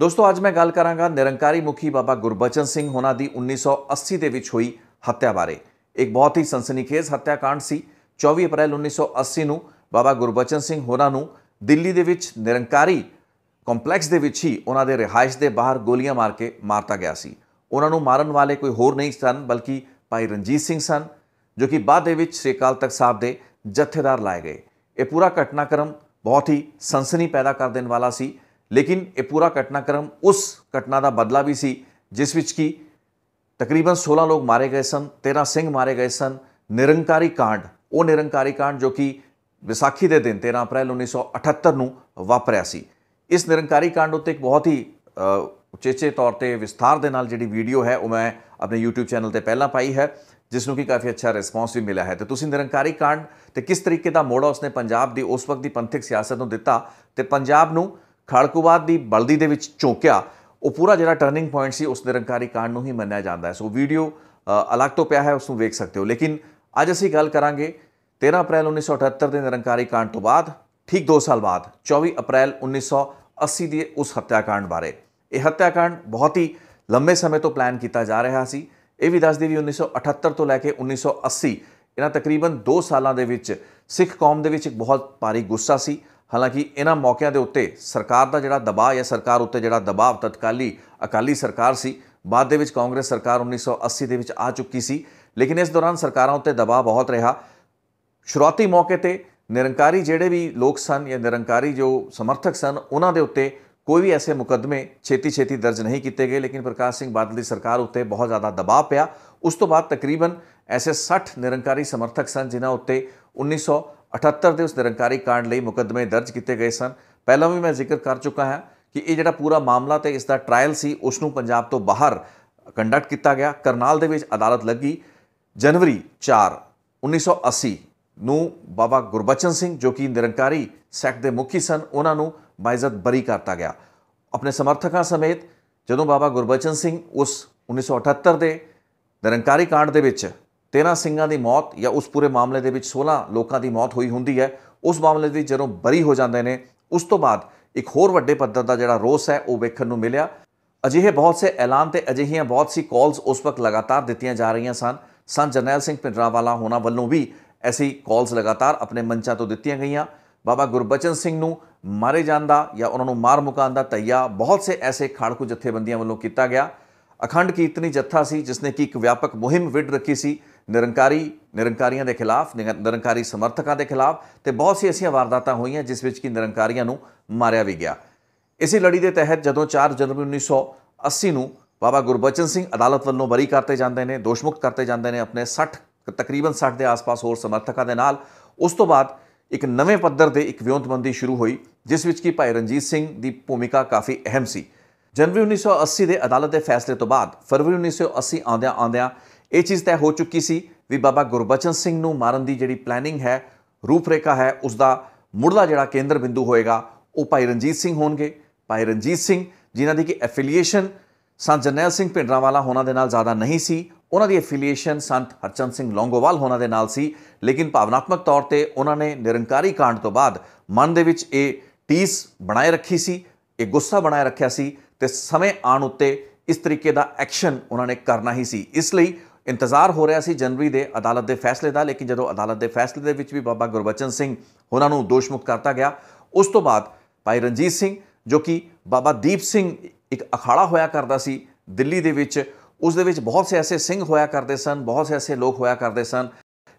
ਦੋਸਤੋ ਅੱਜ ਮੈਂ ਗੱਲ ਕਰਾਂਗਾ ਨਿਰੰਕਾਰੀ ਮੁਖੀ ਬਾਬਾ ਗੁਰਬਚਨ ਸਿੰਘ ਹੋਣਾ ਦੀ 1980 ਦੇ ਵਿੱਚ ਹੋਈ ਹੱਤਿਆ ਬਾਰੇ ਇੱਕ ਬਹੁਤ ਹੀ ਸਨਸਨੀਖੇਜ਼ ਹੱਤਿਆਕਾਂਡ ਸੀ 24 ਅਪ੍ਰੈਲ 1980 ਨੂੰ ਬਾਬਾ ਗੁਰਬਚਨ ਸਿੰਘ ਹੋਣਾ ਨੂੰ ਦਿੱਲੀ ਦੇ ਵਿੱਚ ਨਿਰੰਕਾਰੀ ਕੰਪਲੈਕਸ ਦੇ ਵਿੱਚ ਹੀ ਉਹਨਾਂ ਦੇ ਰਿਹਾਇਸ਼ ਦੇ ਬਾਹਰ ਗੋਲੀਆਂ ਮਾਰ ਕੇ ਮਾਰਤਾ ਗਿਆ ਸੀ ਉਹਨਾਂ ਨੂੰ ਮਾਰਨ ਵਾਲੇ ਕੋਈ ਹੋਰ ਨਹੀਂ ਸਨ ਬਲਕਿ ਭਾਈ ਰਣਜੀਤ ਸਿੰਘ ਸਨ ਜੋ ਕਿ ਬਾਅਦ ਦੇ ਵਿੱਚ ਸ੍ਰੀਕਾਲ ਤਖਤ ਸਾਹਿਬ ਦੇ ਜਥੇਦਾਰ ਲਾਏ ਗਏ ਇਹ ਪੂਰਾ ਘਟਨਾਕ੍ਰਮ ਬਹੁਤ ਹੀ ਸੰਸਨੀ ਪੈਦਾ ਕਰ ਦੇਣ ਵਾਲਾ ਸੀ ਲੇਕਿਨ ਇਹ ਪੂਰਾ ਘਟਨਾਕ੍ਰਮ ਉਸ ਘਟਨਾ ਦਾ ਬਦਲਾ ਵੀ ਸੀ ਜਿਸ ਵਿੱਚ ਕੀ ਤਕਰੀਬਨ 16 ਲੋਕ ਮਾਰੇ ਗਏ ਸਨ 13 ਸਿੰਘ ਮਾਰੇ ਗਏ ਸਨ ਨਿਰੰਕਾਰੀ ਕਾਂਡ ਉਹ ਨਿਰੰਕਾਰੀ ਕਾਂਡ ਜੋ ਕਿ ਵਿਸਾਖੀ ਦੇ ਦਿਨ 13 ਅਪ੍ਰੈਲ 1978 ਨੂੰ ਵਾਪਰਿਆ ਸੀ ਇਸ ਨਿਰੰਕਾਰੀ ਕਾਂਡ ਉੱਤੇ ਇੱਕ ਬਹੁਤ ਹੀ ਉਚੇਚੇ ਤੌਰ ਤੇ ਵਿਸਥਾਰ ਦੇ ਨਾਲ ਜਿਹੜੀ ਵੀਡੀਓ ਹੈ ਉਹ ਮੈਂ ਆਪਣੇ YouTube ਚੈਨਲ ਤੇ ਪਹਿਲਾਂ ਪਾਈ ਹੈ ਜਿਸ ਨੂੰ ਕਿ ਕਾਫੀ ਅੱਛਾ ਰਿਸਪੌਂਸ ਵੀ ਮਿਲਿਆ ਹੈ ਤੇ ਤੁਸੀਂ ਨਿਰੰਕਾਰੀ ਕਾਂਡ ਤੇ ਕਿਸ ਤਰੀਕੇ ਦਾ ਮੋੜਾ ਉਸਨੇ ਪੰਜਾਬ ਦੀ ਉਸ ਵਕਤ ਦੀ ਪੰਥਕ ਸਿਆਸਤ ਨੂੰ ਦਿੱਤਾ ਤੇ ਪੰਜਾਬ ਨੂੰ ਖਾਲਕੂਬਾਦ ਦੀ ਬਲਦੀ ਦੇ ਵਿੱਚ ਚੋਕਿਆ ਉਹ ਪੂਰਾ ਜਿਹੜਾ ਟਰਨਿੰਗ ਪੁਆਇੰਟ ਸੀ ਉਸ ਨਿਰੰਕਾਰੀ ਕਾਂਡ ਨੂੰ ਹੀ ਮੰਨਿਆ ਜਾਂਦਾ ਹੈ ਸੋ ਵੀਡੀਓ ਅਲੱਗ ਤੋਂ ਪਿਆ ਹੈ ਉਸ ਨੂੰ ਵੇਖ ਸਕਦੇ ਹੋ ਲੇਕਿਨ ਅੱਜ ਅਸੀਂ ਗੱਲ ਕਰਾਂਗੇ 13 ਅਪ੍ਰੈਲ 1978 ਦੇ ਨਿਰੰਕਾਰੀ ਕਾਂਡ ਤੋਂ ਬਾਅਦ ਠੀਕ 2 ਸਾਲ ਬਾਅਦ 24 ਅਪ੍ਰੈਲ 1980 ਦੇ ਉਸ ਹੱਤਿਆਕਾਂਡ ਬਾਰੇ ਇਹ ਹੱਤਿਆਕਾਂਡ ਬਹੁਤ ਹੀ ਲੰਮੇ ਸਮੇਂ ਤੋਂ ਪਲਾਨ ਕੀਤਾ ਜਾ ਰਿਹਾ ਸੀ ਇਹ ਵੀ ਦੱਸਦੇ ਵੀ 1978 ਤੋਂ ਲੈ ਕੇ 1980 ਇਹਨਾਂ ਤਕਰੀਬਨ 2 ਸਾਲਾਂ ਦੇ ਵਿੱਚ ਸਿੱਖ ਕੌਮ ਦੇ ਵਿੱਚ ਇੱਕ ਬਹੁਤ ਭਾਰੀ ਗੁੱਸਾ ਸੀ ਹਾਲਾਂਕਿ ਇਹਨਾਂ ਮੌਕਿਆਂ ਦੇ ਉੱਤੇ ਸਰਕਾਰ ਦਾ ਜਿਹੜਾ ਦਬਾਅ ਜਾਂ ਸਰਕਾਰ ਉੱਤੇ ਜਿਹੜਾ ਦਬਾਅ ਤਤਕਾਲੀ ਅਕਾਲੀ ਸਰਕਾਰ ਸੀ ਬਾਅਦ ਦੇ ਵਿੱਚ ਕਾਂਗਰਸ ਸਰਕਾਰ 1980 ਦੇ ਵਿੱਚ ਆ ਚੁੱਕੀ ਸੀ ਲੇਕਿਨ ਇਸ ਦੌਰਾਨ ਸਰਕਾਰਾਂ ਉੱਤੇ ਦਬਾਅ ਬਹੁਤ ਰਿਹਾ ਸ਼ੁਰੂਆਤੀ ਮੌਕੇ ਤੇ ਨਿਰੰਕਾਰੀ ਜਿਹੜੇ ਵੀ ਲੋਕ ਸਨ ਜਾਂ ਨਿਰੰਕਾਰੀ ਜੋ ਸਮਰਥਕ ਸਨ ਉਹਨਾਂ ਦੇ ਉੱਤੇ ਕੋਈ ਵੀ ਐਸੇ ਮੁਕਦਮੇ ਛੇਤੀ ਛੇਤੀ ਦਰਜ ਨਹੀਂ ਕੀਤੇ ਗਏ ਲੇਕਿਨ ਪ੍ਰਕਾਸ਼ ਸਿੰਘ ਬਾਦਲ ਦੀ ਸਰਕਾਰ ਉੱਤੇ ਬਹੁਤ ਜ਼ਿਆਦਾ ਦਬਾਅ ਪਿਆ ਉਸ ਤੋਂ ਬਾਅਦ ਤਕਰੀਬਨ ਐਸੇ 60 ਨਿਰੰਕਾਰੀ ਸਮਰਥਕ ਸਨ ਜਿਨ੍ਹਾਂ ਉੱਤੇ 78 ਦੇ ਉਸ ਨਿਰੰਕਾਰੀ ਕਾਂਡ ਲਈ ਮੁਕੱਦਮੇ ਦਰਜ ਕੀਤੇ ਗਏ ਸਨ ਪਹਿਲਾਂ ਵੀ ਮੈਂ ਜ਼ਿਕਰ ਕਰ ਚੁੱਕਾ ਹਾਂ ਕਿ ਇਹ ਜਿਹੜਾ ਪੂਰਾ ਮਾਮਲਾ ਤੇ ਇਸ ਦਾ ਟ੍ਰਾਇਲ ਸੀ ਉਸ ਨੂੰ ਪੰਜਾਬ ਤੋਂ ਬਾਹਰ ਕੰਡਕਟ ਕੀਤਾ ਗਿਆ ਕਰਨਾਲ ਦੇ ਵਿੱਚ ਅਦਾਲਤ ਲੱਗੀ ਜਨਵਰੀ 4 1980 ਨੂੰ ਬਾਬਾ ਗੁਰਬਚਨ ਸਿੰਘ ਜੋ ਕਿ ਨਿਰੰਕਾਰੀ ਸੈਕਟ ਦੇ ਮੁਖੀ ਸਨ ਉਹਨਾਂ ਨੂੰ ਬਾਇਜ਼ਤ ਬਰੀ ਕਰਤਾ ਗਿਆ ਆਪਣੇ ਸਮਰਥਕਾਂ ਸਮੇਤ ਜਦੋਂ ਬਾਬਾ ਗੁਰਬਚਨ ਸਿੰਘ ਉਸ 1978 ਦੇ ਨਿਰੰਕਾਰੀ ਕਾਂਡ ਦੇ ਵਿੱਚ 13 ਸਿੰਘਾਂ ਦੀ ਮੌਤ ਜਾਂ ਉਸ ਪੂਰੇ ਮਾਮਲੇ ਦੇ ਵਿੱਚ 16 ਲੋਕਾਂ ਦੀ ਮੌਤ ਹੋਈ ਹੁੰਦੀ ਹੈ ਉਸ ਮਾਮਲੇ ਦੇ ਜਦੋਂ ਬਰੀ ਹੋ ਜਾਂਦੇ ਨੇ ਉਸ ਤੋਂ ਬਾਅਦ ਇੱਕ ਹੋਰ ਵੱਡੇ ਪੱਧਰ ਦਾ ਜਿਹੜਾ ਰੋਸ ਹੈ ਉਹ ਵੇਖਣ ਨੂੰ ਮਿਲਿਆ ਅਜਿਹੇ ਬਹੁਤ ਸੇ ਐਲਾਨ ਤੇ ਅਜਿਹੀਆਂ ਬਹੁਤ ਸੀ ਕਾਲਸ ਉਸ ਵਕਤ ਲਗਾਤਾਰ ਦਿੱਤੀਆਂ ਜਾ ਰਹੀਆਂ ਸਨ ਸੰਤ ਜਰਨੈਲ ਸਿੰਘ ਪਿੰਡਰਾਵਾਲਾ ਹੋਣਾ ਵੱਲੋਂ ਵੀ ਐਸੀ ਕਾਲਸ ਲਗਾਤਾਰ ਆਪਣੇ ਮੰਚਾਂ ਤੋਂ ਦਿੱਤੀਆਂ ਗਈਆਂ ਬਾਬਾ ਗੁਰਬਚਨ ਸਿੰਘ ਨੂੰ ਮਾਰੇ ਜਾਣ ਦਾ ਜਾਂ ਉਹਨਾਂ ਨੂੰ ਮਾਰ ਮੁਕਾਉਣ ਦਾ ਤਈਆ ਬਹੁਤ ਸੇ ਐਸੇ ਖਾੜਕੂ ਜਥੇਬੰਦੀਆਂ ਵੱਲੋਂ ਕੀਤਾ ਗਿਆ ਅਖੰਡ ਕੀਰਤਨੀ ਜੱਥਾ ਸੀ ਜਿਸ ਨੇ ਕਿ ਇੱਕ ਵਿਆਪਕ ਮੁਹਿੰਮ ਵਿੱਢ ਰੱਖੀ ਸੀ ਨਿਰੰਕਾਰੀ ਨਿਰੰਕਾਰੀਆਂ ਦੇ ਖਿਲਾਫ ਨਿਰੰਕਾਰੀ ਸਮਰਥਕਾਂ ਦੇ ਖਿਲਾਫ ਤੇ ਬਹੁਤ ਸੀ ਅਸੀਆਂ ਵਾਰਦਾਤਾਂ ਹੋਈਆਂ ਜਿਸ ਵਿੱਚ ਕਿ ਨਿਰੰਕਾਰੀਆਂ ਨੂੰ ਮਾਰਿਆ ਵੀ ਗਿਆ ਇਸੇ ਲੜੀ ਦੇ ਤਹਿਤ ਜਦੋਂ 4 ਜਨਵਰੀ 1980 ਨੂੰ ਬਾਬਾ ਗੁਰਬਚਨ ਸਿੰਘ ਅਦਾਲਤ ਵੱਲੋਂ ਬਰੀ ਕਰਤੇ ਜਾਂਦੇ ਨੇ ਦੋਸ਼ਮੁਕਤ ਕਰਤੇ ਜਾਂਦੇ ਨੇ ਆਪਣੇ 60 ਤਕਰੀਬਨ 60 ਦੇ ਆਸ-ਪਾਸ ਹੋਰ ਸਮਰਥਕਾਂ ਦੇ ਨਾਲ ਉਸ ਤੋਂ ਬਾਅਦ ਇੱਕ ਨਵੇਂ ਪੱਧਰ ਤੇ ਇੱਕ ਵਿਉਂਤਬੰਦੀ ਸ਼ੁਰੂ ਹੋਈ ਜਿਸ ਵਿੱਚ ਕਿ ਭਾਈ ਰਣਜੀਤ ਸਿੰਘ ਦੀ ਭੂਮਿਕਾ ਕਾਫੀ ਅਹਿਮ ਸੀ ਜਨਵਰੀ 1980 ਦੇ ਅਦਾਲਤ ਦੇ ਫੈਸਲੇ ਤੋਂ ਬਾਅਦ ਫਰਵਰੀ 1980 ਆਉਂਦਿਆਂ ਆਉਂਦਿਆਂ ਇਹ ਚੀਜ਼ ਤੈ ਹੋ ਚੁੱਕੀ ਸੀ ਵੀ ਬਾਬਾ ਗੁਰਬਚਨ ਸਿੰਘ ਨੂੰ ਮਾਰਨ ਦੀ ਜਿਹੜੀ ਪਲੈਨਿੰਗ ਹੈ ਰੂਪਰੇਖਾ ਹੈ ਉਸ ਦਾ ਮੁੱਢਲਾ ਜਿਹੜਾ ਕੇਂਦਰ ਬਿੰਦੂ ਹੋਏਗਾ ਉਹ ਭਾਈ ਰਣਜੀਤ ਸਿੰਘ ਹੋਣਗੇ ਭਾਈ ਰਣਜੀਤ ਸਿੰਘ ਜਿਨ੍ਹਾਂ ਦੀ ਕਿ ਐਫੀਲੀਏਸ਼ਨ ਸੰਤ ਜਨੈਲ ਸਿੰਘ ਪਿੰਡਰਾਵਾਲਾ ਹੋਣਾ ਦੇ ਨਾਲ ਜ਼ਿਆਦਾ ਨਹੀਂ ਸੀ ਉਹਨਾਂ ਦੀ ਐਫੀਲੀਏਸ਼ਨ ਸੰਤ ਹਰਚੰਦ ਸਿੰਘ ਲੌਂਗੋਵਾਲ ਹੋਣਾ ਦੇ ਨਾਲ ਸੀ ਲੇਕਿਨ ਭਾਵਨਾਤਮਕ ਤੌਰ ਤੇ ਉਹਨਾਂ ਨੇ ਨਿਰੰਕਾਰੀ ਕਾਂਡ ਤੋਂ ਬਾਅਦ ਮਨ ਦੇ ਵਿੱਚ ਇਹ ਟੀਸ ਬਣਾਏ ਰੱਖੀ ਸੀ ਇਹ ਗੁੱਸਾ ਬਣਾਏ ਰੱਖਿਆ ਸੀ ਤੇ ਸਮੇਂ ਆਣ ਉੱਤੇ ਇਸ ਤਰੀਕੇ ਦਾ ਐਕਸ਼ਨ ਉਹਨਾਂ ਨੇ ਕਰਨਾ ਹੀ ਸੀ ਇਸ ਲਈ ਇੰਤਜ਼ਾਰ ਹੋ ਰਿਹਾ ਸੀ ਜਨਵਰੀ ਦੇ ਅਦਾਲਤ ਦੇ ਫੈਸਲੇ ਦਾ ਲੇਕਿਨ ਜਦੋਂ ਅਦਾਲਤ ਦੇ ਫੈਸਲੇ ਦੇ ਵਿੱਚ ਵੀ ਬਾਬਾ ਗੁਰਬਚਨ ਸਿੰਘ ਉਹਨਾਂ ਨੂੰ ਦੋਸ਼ਮੁਕਤ ਕਰਤਾ ਗਿਆ ਉਸ ਤੋਂ ਬਾਅਦ ਭਾਈ ਰਣਜੀਤ ਸਿੰਘ ਜੋ ਕਿ ਬਾਬਾ ਦੀਪ ਸਿੰਘ ਇੱਕ ਅਖਾੜਾ ਹੋਇਆ ਕਰਦਾ ਸੀ ਦਿੱਲੀ ਦੇ ਵਿੱਚ ਉਸ ਦੇ ਵਿੱਚ ਬਹੁਤ ਸੇ ਐਸੇ ਸਿੰਘ ਹੋਇਆ ਕਰਦੇ ਸਨ ਬਹੁਤ ਸੇ ਐਸੇ ਲੋਕ ਹੋਇਆ ਕਰਦੇ ਸਨ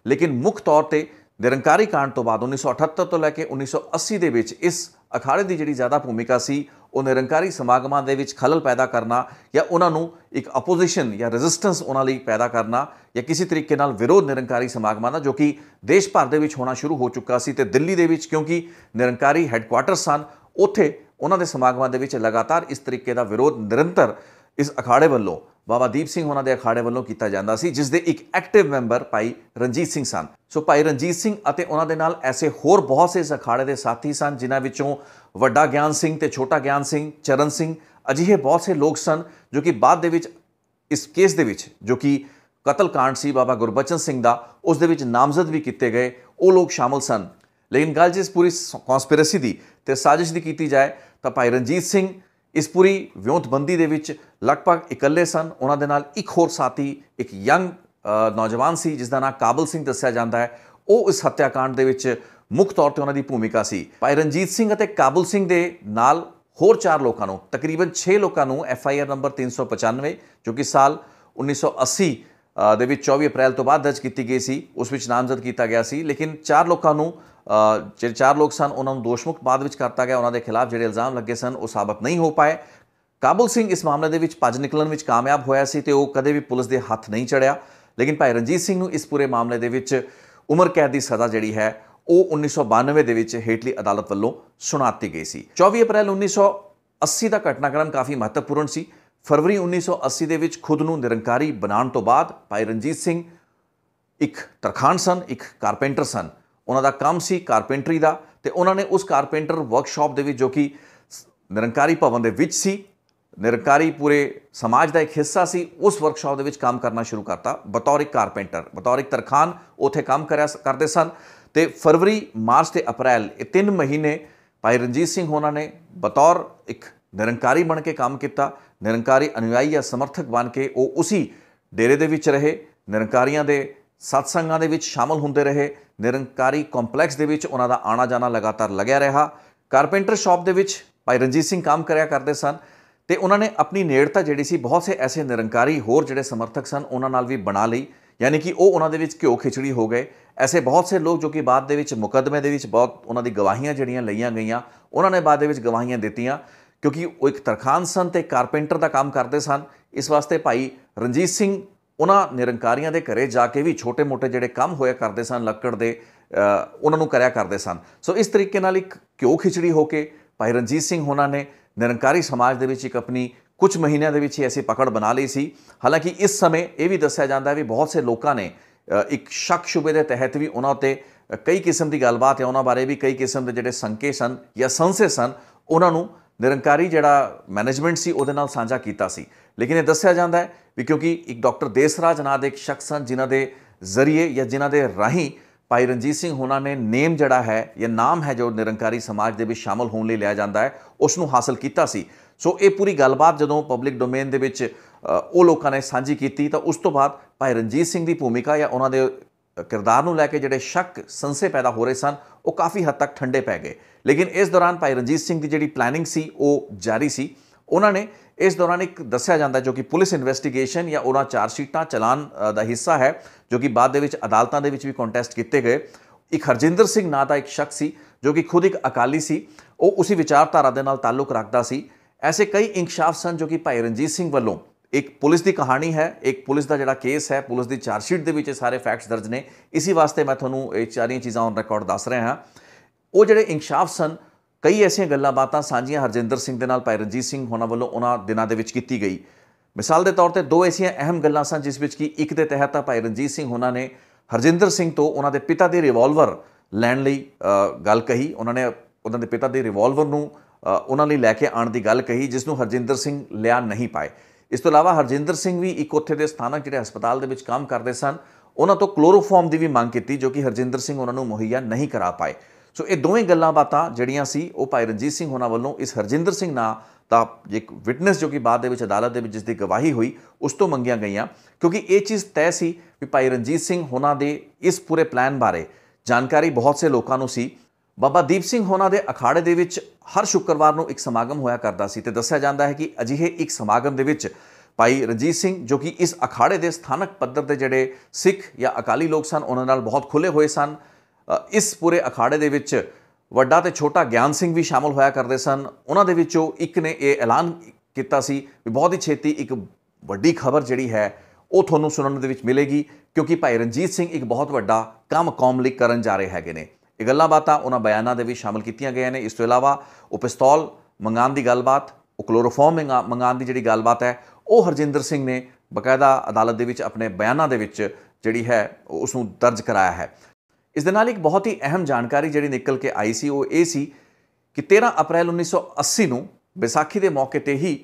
ਲੇਕਿਨ ਮੁੱਖ ਤੌਰ ਤੇ ਨਿਰੰਕਾਰੀ ਕਾਂਡ ਤੋਂ ਬਾਅਦ 1978 ਤੋਂ ਲੈ ਕੇ 1980 ਦੇ ਵਿੱਚ ਇਸ ਅਖਾੜੇ ਦੀ ਜਿਹੜੀ ਜ਼ਿਆਦਾ ਭੂਮਿਕਾ ਸੀ ਉਹ ਨਿਰੰਕਾਰੀ ਸਮਾਗਮਾਂ ਦੇ ਵਿੱਚ ਖਲਲ ਪੈਦਾ ਕਰਨਾ ਜਾਂ ਉਹਨਾਂ ਨੂੰ ਇੱਕ ਆਪੋਜੀਸ਼ਨ ਜਾਂ ਰੈਜ਼ਿਸਟੈਂਸ ਉਹਨਾਂ ਲਈ ਪੈਦਾ ਕਰਨਾ ਜਾਂ ਕਿਸੇ ਤਰੀਕੇ ਨਾਲ ਵਿਰੋਧ ਨਿਰੰਕਾਰੀ ਸਮਾਗਮਾਂ ਦਾ ਜੋ ਕਿ ਦੇਸ਼ ਭਰ ਦੇ ਵਿੱਚ ਹੋਣਾ ਸ਼ੁਰੂ ਹੋ ਚੁੱਕਾ ਸੀ ਤੇ ਦਿੱਲੀ ਦੇ ਵਿੱਚ ਕਿਉਂਕਿ ਨਿਰੰਕਾਰੀ ਹੈੱਡਕੁਆਰਟਰ ਸਨ ਉੱਥੇ ਉਹਨਾਂ ਦੇ ਸਮਾਗਮਾਂ ਦੇ ਵਿੱਚ ਲਗਾਤਾਰ ਇਸ ਤਰੀਕੇ ਦਾ ਵਿਰੋਧ ਨਿਰੰਤਰ ਇਸ ਅਖਾੜੇ ਵੱਲੋਂ ਬਾਬਾ ਦੀਪ ਸਿੰਘ ਉਹਨਾਂ ਦੇ ਅਖਾੜੇ ਵੱਲੋਂ ਕੀਤਾ ਜਾਂਦਾ ਸੀ ਜਿਸ ਦੇ ਇੱਕ ਐਕਟਿਵ ਮੈਂਬਰ ਭਾਈ ਰਣਜੀਤ ਸਿੰਘ ਸਨ ਸੋ ਭਾਈ ਰਣਜੀਤ ਸਿੰਘ ਅਤੇ ਉਹਨਾਂ ਦੇ ਨਾਲ ਐਸੇ ਹੋਰ ਬਹੁਤ ਸੇ ਅਖਾੜੇ ਦੇ ਸਾਥੀ ਸਨ ਜਿਨ੍ਹਾਂ ਵਿੱਚੋਂ ਵੱਡਾ ਗਿਆਨ ਸਿੰਘ ਤੇ ਛੋਟਾ ਗਿਆਨ ਸਿੰਘ ਚਰਨ ਸਿੰਘ ਅਜਿਹੇ ਬਹੁਤ ਸੇ ਲੋਕ ਸਨ ਜੋ ਕਿ ਬਾਅਦ ਦੇ ਵਿੱਚ ਇਸ ਕੇਸ ਦੇ ਵਿੱਚ ਜੋ ਕਿ ਕਤਲकांड ਸੀ ਬਾਬਾ ਗੁਰਬਚਨ ਸਿੰਘ ਦਾ ਉਸ ਦੇ ਵਿੱਚ ਨਾਮਜ਼ਦ ਵੀ ਕੀਤੇ ਗਏ ਉਹ ਲੋਕ ਸ਼ਾਮਲ ਸਨ ਲੇਕਿਨ ਗੱਲ ਜਿਸ ਪੂਰੀ ਕਨਸਪੀਰੇਸੀ ਦੀ ਤੇ ਸਾਜ਼ਿਸ਼ ਦੀ ਕੀਤੀ ਜਾਏ ਤਾਂ ਭਾਈ ਰਣਜੀਤ ਸਿੰਘ ਇਸ ਪੂਰੀ ਵਿਉਂਤਬੰਦੀ ਦੇ ਵਿੱਚ ਲਗਭਗ ਇਕੱਲੇ ਸਨ ਉਹਨਾਂ ਦੇ ਨਾਲ ਇੱਕ ਹੋਰ ਸਾਥੀ ਇੱਕ ਯੰਗ ਨੌਜਵਾਨ ਸੀ ਜਿਸ ਦਾ ਨਾਮ ਕਾਬਲ ਸਿੰਘ ਦੱਸਿਆ ਜਾਂਦਾ ਹੈ ਉਹ ਇਸ ਹੱਤਿਆਕਾਂਡ ਦੇ ਵਿੱਚ ਮੁੱਖ ਤੌਰ ਤੇ ਉਹਨਾਂ ਦੀ ਭੂਮਿਕਾ ਸੀ ਭਾਈ ਰਣਜੀਤ ਸਿੰਘ ਅਤੇ ਕਾਬਲ ਸਿੰਘ ਦੇ ਨਾਲ ਹੋਰ 4 ਲੋਕਾਂ ਨੂੰ ਤਕਰੀਬਨ 6 ਲੋਕਾਂ ਨੂੰ ਐਫ ਆਈ ਆਰ ਨੰਬਰ 395 ਜੋ ਕਿ ਸਾਲ 1980 ਦੇ ਵਿੱਚ 24 ਅਪ੍ਰੈਲ ਤੋਂ ਬਾਅਦ ਦਰਜ ਕੀਤੀ ਗਈ ਸੀ ਉਸ ਵਿੱਚ ਨਾਮਜ਼ਦ ਕੀਤਾ ਗਿਆ ਸੀ ਲੇਕਿਨ 4 ਲੋਕਾਂ ਨੂੰ ਜਿਹੜੇ ਚਾਰ ਲੋਕ ਸਨ ਉਹਨਾਂ ਨੂੰ ਦੋਸ਼ਮੁਕਤ ਬਾਅਦ ਵਿੱਚ ਕਰਤਾ ਗਿਆ ਉਹਨਾਂ ਦੇ ਖਿਲਾਫ ਜਿਹੜੇ ਇਲਜ਼ਾਮ ਲੱਗੇ ਸਨ ਉਹ ਸਾਬਤ ਨਹੀਂ ਹੋ ਪਾਏ ਕਾਬਲ ਸਿੰਘ ਇਸ ਮਾਮਲੇ ਦੇ ਵਿੱਚ ਭੱਜ ਨਿਕਲਣ ਵਿੱਚ ਕਾਮਯਾਬ ਹੋਇਆ ਸੀ ਤੇ ਉਹ ਕਦੇ ਵੀ ਪੁਲਿਸ ਦੇ ਹੱਥ ਨਹੀਂ ਚੜਿਆ ਲੇਕਿਨ ਭਾਈ ਰਣਜੀਤ ਸਿੰਘ ਨੂੰ ਇਸ ਪੂਰੇ ਮਾਮਲੇ ਦੇ ਵਿੱਚ ਉਮਰ ਕੈਦ ਦੀ ਸਜ਼ਾ ਜਿਹੜੀ ਹੈ ਉਹ 1992 ਦੇ ਵਿੱਚ ਹੇਟਲੀ ਅਦਾਲਤ ਵੱਲੋਂ ਸੁਣਾਤੀ ਗਈ ਸੀ 24 ਅਪ੍ਰੈਲ 1980 ਦਾ ਘਟਨਾਕ੍ਰਮ ਕਾਫੀ ਮਹੱਤਵਪੂਰਨ ਸੀ ਫਰਵਰੀ 1980 ਦੇ ਵਿੱਚ ਖੁਦ ਨੂੰ ਨਿਰੰਕਾਰੀ ਬਣਾਉਣ ਤੋਂ ਬਾਅਦ ਭਾਈ ਰਣਜੀਤ ਸਿੰਘ ਇੱਕ ਤਰਖਾਨ ਸਨ ਇੱਕ ਕਾਰਪੈਂਟਰ ਸਨ ਉਹਨਾਂ ਦਾ ਕੰਮ ਸੀ ਕਾਰਪੈਂਟਰੀ ਦਾ ਤੇ ਉਹਨਾਂ ਨੇ ਉਸ ਕਾਰਪੈਂਟਰ ਵਰਕਸ਼ਾਪ ਦੇ ਵਿੱਚ ਜੋ ਕਿ ਨਿਰੰਕਾਰੀ ਭਵਨ ਦੇ ਵਿੱਚ ਸੀ ਨਿਰੰਕਾਰੀ ਪੂਰੇ ਸਮਾਜ ਦਾ ਇੱਕ ਹਿੱਸਾ ਸੀ ਉਸ ਵਰਕਸ਼ਾਪ ਦੇ ਵਿੱਚ ਕੰਮ ਕਰਨਾ ਸ਼ੁਰੂ ਕਰਤਾ ਬਤੌਰ ਇੱਕ ਕਾਰਪੈਂਟਰ ਬਤੌਰ ਇੱਕ ਤਰਖਾਨ ਉਥੇ ਕੰਮ ਕਰਿਆ ਕਰਦੇ ਸਨ ਤੇ ਫਰਵਰੀ ਮਾਰਚ ਤੇ ਅਪ੍ਰੈਲ ਇਹ ਤਿੰਨ ਮਹੀਨੇ ਭਾਈ ਰਣਜੀਤ ਸਿੰਘ ਹੋਣਾ ਨੇ ਬਤੌਰ ਇੱਕ ਨਿਰੰਕਾਰੀ ਬਣ ਕੇ ਕੰਮ ਕੀਤਾ ਨਿਰੰਕਾਰੀ ਅਨੁਯਾਈ ਜਾਂ ਸਮਰਥਕ ਬਣ ਕੇ ਉਹ ਉਸੀ ਡੇਰੇ ਦੇ ਵਿੱਚ ਰਹੇ ਨਿਰੰਕਾਰੀਆਂ ਦੇ ਸਤਸੰਗਾਂ ਦੇ ਵਿੱਚ ਸ਼ਾਮਲ ਹੁੰਦੇ ਰਹੇ ਨਿਰੰਕਾਰੀ ਕੰਪਲੈਕਸ ਦੇ ਵਿੱਚ ਉਹਨਾਂ ਦਾ ਆਣਾ ਜਾਣਾ ਲਗਾਤਾਰ ਲੱਗਿਆ ਰਿਹਾ ਕਾਰਪੈਂਟਰ ਸ਼ਾਪ ਦੇ ਵਿੱਚ ਭਾਈ ਰਣਜੀਤ ਸਿੰਘ ਕੰਮ ਕਰਿਆ ਕਰਦੇ ਸਨ ਤੇ ਉਹਨਾਂ ਨੇ ਆਪਣੀ ਨੇੜਤਾ ਜਿਹੜੀ ਸੀ ਬਹੁਤ ਸੇ ਐਸੇ ਨਿਰੰਕਾਰੀ ਹੋਰ ਜਿਹੜੇ ਸਮਰਥਕ ਸਨ ਉਹਨਾਂ ਨਾਲ ਵੀ ਬਣਾ ਲਈ ਯਾਨੀ ਕਿ ਉਹ ਉਹਨਾਂ ਦੇ ਵਿੱਚ ਘਿਓ ਖਿਚੜੀ ਹੋ ਗਏ ਐਸੇ ਬਹੁਤ ਸੇ ਲੋਕ ਜੋ ਕਿ ਬਾਅਦ ਦੇ ਵਿੱਚ ਮੁਕਦਮੇ ਦੇ ਵਿੱਚ ਬਹੁਤ ਉਹਨਾਂ ਦੀ ਗਵਾਹੀਆਂ ਜਿਹੜੀਆਂ ਲਈਆਂ ਗਈਆਂ ਉਹਨਾਂ ਨੇ ਬਾਅਦ ਦੇ ਵਿੱਚ ਗਵਾਹੀਆਂ ਦਿੱਤੀਆਂ ਕਿਉਂਕਿ ਉਹ ਇੱਕ ਤਰਖਾਨ ਸਨ ਤੇ ਕਾਰਪੈਂਟਰ ਦਾ ਕੰਮ ਕਰਦੇ ਸਨ ਇਸ ਵਾਸਤੇ ਭਾਈ ਰਣਜੀਤ ਸਿੰਘ ਉਹਨਾਂ ਨਿਰੰਕਾਰੀਆਂ ਦੇ ਘਰੇ ਜਾ ਕੇ ਵੀ ਛੋਟੇ-ਮੋਟੇ ਜਿਹੜੇ ਕੰਮ ਹੋਇਆ ਕਰਦੇ ਸਨ ਲੱਕੜ ਦੇ ਉਹਨਾਂ ਨੂੰ ਕਰਿਆ ਕਰਦੇ ਸਨ ਸੋ ਇਸ ਤਰੀਕੇ ਨਾਲ ਇੱਕ ਕਿਉ ਖਿਚੜੀ ਹੋ ਕੇ ਭਾਈ ਰਣਜੀਤ ਸਿੰਘ ਹੋਣਾ ਨੇ ਨਿਰੰਕਾਰੀ ਸਮਾਜ ਦੇ ਵਿੱਚ ਇੱਕ ਆਪਣੀ ਕੁਝ ਮਹੀਨਿਆਂ ਦੇ ਵਿੱਚ ਹੀ ਐਸੀ ਪਕੜ ਬਣਾ ਲਈ ਸੀ ਹਾਲਾਂਕਿ ਇਸ ਸਮੇਂ ਇਹ ਵੀ ਦੱਸਿਆ ਜਾਂਦਾ ਹੈ ਵੀ ਬਹੁਤ ਸੇ ਲੋਕਾਂ ਨੇ ਇੱਕ ਸ਼ੱਕ ਸ਼ੁਬੇ ਦੇ ਤਹਿਤ ਵੀ ਉਹਨਾਂ ਉੱਤੇ ਕਈ ਕਿਸਮ ਦੀ ਗੱਲਬਾਤ ਹੈ ਉਹਨਾਂ ਬਾਰੇ ਵੀ ਕਈ ਕਿਸਮ ਦੇ ਜਿਹੜੇ ਸੰਕੇਤ ਸਨ ਜਾਂ ਸੰਸੇ ਸਨ ਉਹਨਾਂ ਨੂੰ ਨਿਰੰਕਾਰੀ ਜਿਹੜਾ ਮੈਨੇਜਮੈਂਟ ਸੀ ਉਹਦੇ ਨਾਲ ਸਾਂਝਾ ਕੀਤਾ ਸੀ ਲੇਕਿਨ ਇਹ ਦੱਸਿਆ ਜਾਂਦਾ ਹੈ ਵੀ ਕਿਉਂਕਿ ਇੱਕ ਡਾਕਟਰ ਦੇਸਰਾਜ ਨਾਂ ਦੇ ਇੱਕ ਸ਼ਖਸ ਹਨ ਜਿਨ੍ਹਾਂ ਦੇ ਜ਼ਰੀਏ ਜਾਂ ਜਿਨ੍ਹਾਂ ਦੇ ਰਾਹੀਂ ਭਾਈ ਰਣਜੀਤ ਸਿੰਘ ਹੋਣਾ ਨੇ ਨੇਮ ਜਿਹੜਾ ਹੈ ਜਾਂ ਨਾਮ ਹੈ ਜੋ ਨਿਰੰਕਾਰੀ ਸਮਾਜ ਦੇ ਵਿੱਚ ਸ਼ਾਮਲ ਹੋਣ ਲਈ ਲਿਆ ਜਾਂਦਾ ਹੈ ਉਸ ਨੂੰ ਹਾਸਲ ਕੀਤਾ ਸੀ ਸੋ ਇਹ ਪੂਰੀ ਗੱਲਬਾਤ ਜਦੋਂ ਪਬਲਿਕ ਡੋਮੇਨ ਦੇ ਵਿੱਚ ਉਹ ਲੋਕਾਂ ਨੇ ਸਾਂਝੀ ਕੀਤੀ ਤਾਂ ਉਸ ਤੋਂ ਬਾਅਦ ਭਾਈ ਰਣਜੀਤ ਸਿੰਘ ਦੀ ਭੂਮਿਕਾ ਜਾਂ ਉਹਨਾਂ ਦੇ ਕਿਰਦਾਰ ਨੂੰ ਲੈ ਕੇ ਜਿਹੜੇ ਸ਼ੱਕ ਸੰਸੇ ਪੈਦਾ ਹੋ ਰਹੇ ਸਨ ਉਹ ਕਾਫੀ ਹੱਦ ਤੱਕ ਠੰਡੇ ਪੈ ਗਏ ਲੇਕਿਨ ਇਸ ਦੌਰਾਨ ਭਾਈ ਰਣਜੀਤ ਸਿੰਘ ਦੀ ਜਿਹੜੀ ਪਲੈਨਿੰਗ ਸੀ ਉਹ ਜਾਰੀ ਸੀ ਉਹਨਾਂ ਨੇ ਇਸ ਦੌਰਾਨ ਇੱਕ ਦੱਸਿਆ ਜਾਂਦਾ ਜੋ ਕਿ ਪੁਲਿਸ ਇਨਵੈਸਟੀਗੇਸ਼ਨ ਜਾਂ ਉਹਨਾਂ ਚਾਰ ਸ਼ੀਟਾਂ ਚਲਾਨ ਦਾ ਹਿੱਸਾ ਹੈ ਜੋ ਕਿ ਬਾਅਦ ਦੇ ਵਿੱਚ ਅਦਾਲਤਾਂ ਦੇ ਵਿੱਚ ਵੀ ਕੰਟੈਸਟ ਕੀਤੇ ਗਏ ਇੱਕ ਹਰਜਿੰਦਰ ਸਿੰਘ ਨਾਂ ਦਾ ਇੱਕ ਸ਼ਖਸ ਸੀ ਜੋ ਕਿ ਖੁਦ ਇੱਕ ਅਕਾਲੀ ਸੀ ਉਹ ਉਸੇ ਵਿਚਾਰਧਾਰਾ ਦੇ ਨਾਲ ਤਾਲੁਕ ਰੱਖਦਾ ਸੀ ਐਸੇ ਕਈ ਇਨਕਸ਼ਾਫ ਸਨ ਜੋ ਕਿ ਭਾਈ ਰਣਜੀਤ ਸਿੰਘ ਵੱਲੋਂ ਇੱਕ ਪੁਲਿਸ ਦੀ ਕਹਾਣੀ ਹੈ ਇੱਕ ਪੁਲਿਸ ਦਾ ਜਿਹੜਾ ਕੇਸ ਹੈ ਪੁਲਿਸ ਦੀ ਚਾਰਜ ਸ਼ੀਟ ਦੇ ਵਿੱਚ ਇਹ ਸਾਰੇ ਫੈਕਟਸ ਦਰਜ ਨੇ ਇਸੇ ਵਾਸਤੇ ਮੈਂ ਤੁਹਾਨੂੰ ਇਹ ਚਾਰੀਆਂ ਚੀਜ਼ਾਂ ਔਨ ਰਿਕਾਰਡ ਦੱਸ ਰਿਹਾ ਹਾਂ ਉਹ ਜਿਹੜੇ ਇਨਕਸ਼ਾਫ ਸਨ ਕਈ ਐਸੀਆਂ ਗੱਲਾਂ ਬਾਤਾਂ ਸਾਂਝੀਆਂ ਹਰਜਿੰਦਰ ਸਿੰਘ ਦੇ ਨਾਲ ਭਾਈ ਰਣਜੀਤ ਸਿੰਘ ਹੋਣਾ ਵੱਲੋਂ ਉਹਨਾਂ ਦਿਨਾਂ ਦੇ ਵਿੱਚ ਕੀਤੀ ਗਈ ਮਿਸਾਲ ਦੇ ਤੌਰ ਤੇ ਦੋ ਐਸੀਆਂ ਅਹਿਮ ਗੱਲਾਂ ਸਨ ਜਿਸ ਵਿੱਚ ਕਿ ਇੱਕ ਦੇ ਤਹਿਤ ਤਾਂ ਭਾਈ ਰਣਜੀਤ ਸਿੰਘ ਹੋਣਾ ਨੇ ਹਰਜਿੰਦਰ ਸਿੰਘ ਤੋਂ ਉਹਨਾਂ ਦੇ ਪਿਤਾ ਦੇ ਰਿਵਾਲਵਰ ਲੈਣ ਲਈ ਗੱਲ ਕਹੀ ਉਹਨਾਂ ਨੇ ਉਹਨਾਂ ਦੇ ਪਿਤਾ ਦੇ ਰਿਵਾਲਵਰ ਨੂੰ ਉਹਨਾਂ ਲਈ ਲੈ ਕੇ ਆਣ ਦੀ ਗੱਲ ਕਹੀ ਜਿਸ ਨੂੰ ਹਰਜਿੰਦਰ ਸਿੰਘ ਲਿਆ ਨਹੀਂ ਪਾਏ ਇਸ ਤੋਂ ਇਲਾਵਾ ਹਰਜਿੰਦਰ ਸਿੰਘ ਵੀ ਇੱਕ ਉੱਥੇ ਦੇ ਸਥਾਨਕ ਜਿਹੜੇ ਹਸਪਤਾਲ ਦੇ ਵਿੱਚ ਕੰਮ ਕਰਦੇ ਸਨ ਉਹਨਾਂ ਤੋਂ ਕਲੋਰੋਫਾਰਮ ਦੀ ਵੀ ਮੰਗ ਕੀਤੀ ਜੋ ਕਿ ਹਰਜਿੰਦਰ ਸਿੰਘ ਉਹਨਾਂ ਨੂੰ ਮੁਹੱਈਆ ਨਹੀਂ ਕਰਾ ਪਾਏ ਸੋ ਇਹ ਦੋਵੇਂ ਗੱਲਾਂ ਬਾਤਾਂ ਜਿਹੜੀਆਂ ਸੀ ਉਹ ਭਾਈ ਰਣਜੀਤ ਸਿੰਘ ਉਹਨਾਂ ਵੱਲੋਂ ਇਸ ਹਰਜਿੰਦਰ ਸਿੰਘ ਨਾਲ ਦਾ ਇੱਕ ਵਿਟਨੈਸ ਜੋ ਕਿ ਬਾਅਦ ਦੇ ਵਿੱਚ ਅਦਾਲਤ ਦੇ ਵਿੱਚ ਜਿਸ ਦੀ ਗਵਾਹੀ ਹੋਈ ਉਸ ਤੋਂ ਮੰਗੀਆਂ ਗਈਆਂ ਕਿਉਂਕਿ ਇਹ ਚੀਜ਼ ਤੈਅ ਸੀ ਵੀ ਭਾਈ ਰਣਜੀਤ ਸਿੰਘ ਉਹਨਾਂ ਦੇ ਇਸ ਪੂਰੇ ਪਲਾਨ ਬਾਰੇ ਜਾਣਕਾਰੀ ਬਹੁਤ ਸੇ ਲੋਕਾਂ ਨੂੰ ਸੀ ਬਾਬਾ ਦੀਪ ਸਿੰਘ ਹੋਣਾ ਦੇ ਅਖਾੜੇ ਦੇ ਵਿੱਚ ਹਰ ਸ਼ੁੱਕਰਵਾਰ ਨੂੰ ਇੱਕ ਸਮਾਗਮ ਹੋਇਆ ਕਰਦਾ ਸੀ ਤੇ ਦੱਸਿਆ ਜਾਂਦਾ ਹੈ ਕਿ ਅਜਿਹੇ ਇੱਕ ਸਮਾਗਮ ਦੇ ਵਿੱਚ ਭਾਈ ਰਜੀਤ ਸਿੰਘ ਜੋ ਕਿ ਇਸ ਅਖਾੜੇ ਦੇ ਸਥਾਨਕ ਪੱਧਰ ਦੇ ਜਿਹੜੇ ਸਿੱਖ ਜਾਂ ਅਕਾਲੀ ਲੋਕ ਸਨ ਉਹਨਾਂ ਨਾਲ ਬਹੁਤ ਖੁੱਲੇ ਹੋਏ ਸਨ ਇਸ ਪੂਰੇ ਅਖਾੜੇ ਦੇ ਵਿੱਚ ਵੱਡਾ ਤੇ ਛੋਟਾ ਗਿਆਨ ਸਿੰਘ ਵੀ ਸ਼ਾਮਲ ਹੋਇਆ ਕਰਦੇ ਸਨ ਉਹਨਾਂ ਦੇ ਵਿੱਚੋਂ ਇੱਕ ਨੇ ਇਹ ਐਲਾਨ ਕੀਤਾ ਸੀ ਵੀ ਬਹੁਤ ਹੀ ਛੇਤੀ ਇੱਕ ਵੱਡੀ ਖਬਰ ਜਿਹੜੀ ਹੈ ਉਹ ਤੁਹਾਨੂੰ ਸੁਣਨ ਦੇ ਵਿੱਚ ਮਿਲੇਗੀ ਕਿਉਂਕਿ ਭਾਈ ਰਣਜੀਤ ਸਿੰਘ ਇੱਕ ਬਹੁਤ ਵੱਡਾ ਕੰਮ ਕੌਮਲੀ ਲਈ ਕਰਨ ਜਾ ਰਹੇ ਹੈਗੇ ਨੇ ਇਹ ਗੱਲਾਂ ਬਾਤਾਂ ਉਹਨਾਂ ਬਿਆਨਾਂ ਦੇ ਵਿੱਚ ਸ਼ਾਮਲ ਕੀਤੀਆਂ ਗਈਆਂ ਨੇ ਇਸ ਤੋਂ ਇਲਾਵਾ ਉਹ ਪਿਸਤੌਲ ਮੰਗਾਨ ਦੀ ਗੱਲਬਾਤ ਉਹ ਕਲੋਰੋਫਾਰਮਿੰਗ ਮੰਗਾਨ ਦੀ ਜਿਹੜੀ ਗੱਲਬਾਤ ਹੈ ਉਹ ਹਰਜਿੰਦਰ ਸਿੰਘ ਨੇ ਬਕਾਇਦਾ ਅਦਾਲਤ ਦੇ ਵਿੱਚ ਆਪਣੇ ਬਿਆਨਾਂ ਦੇ ਵਿੱਚ ਜਿਹੜੀ ਹੈ ਉਸ ਨੂੰ ਦਰਜ ਕਰਾਇਆ ਹੈ ਇਸ ਦੇ ਨਾਲ ਇੱਕ ਬਹੁਤ ਹੀ ਅਹਿਮ ਜਾਣਕਾਰੀ ਜਿਹੜੀ ਨਿਕਲ ਕੇ ਆਈ ਸੀ ਉਹ ਇਹ ਸੀ ਕਿ 13 ਅਪ੍ਰੈਲ 1980 ਨੂੰ ਵਿਸਾਖੀ ਦੇ ਮੌਕੇ ਤੇ ਹੀ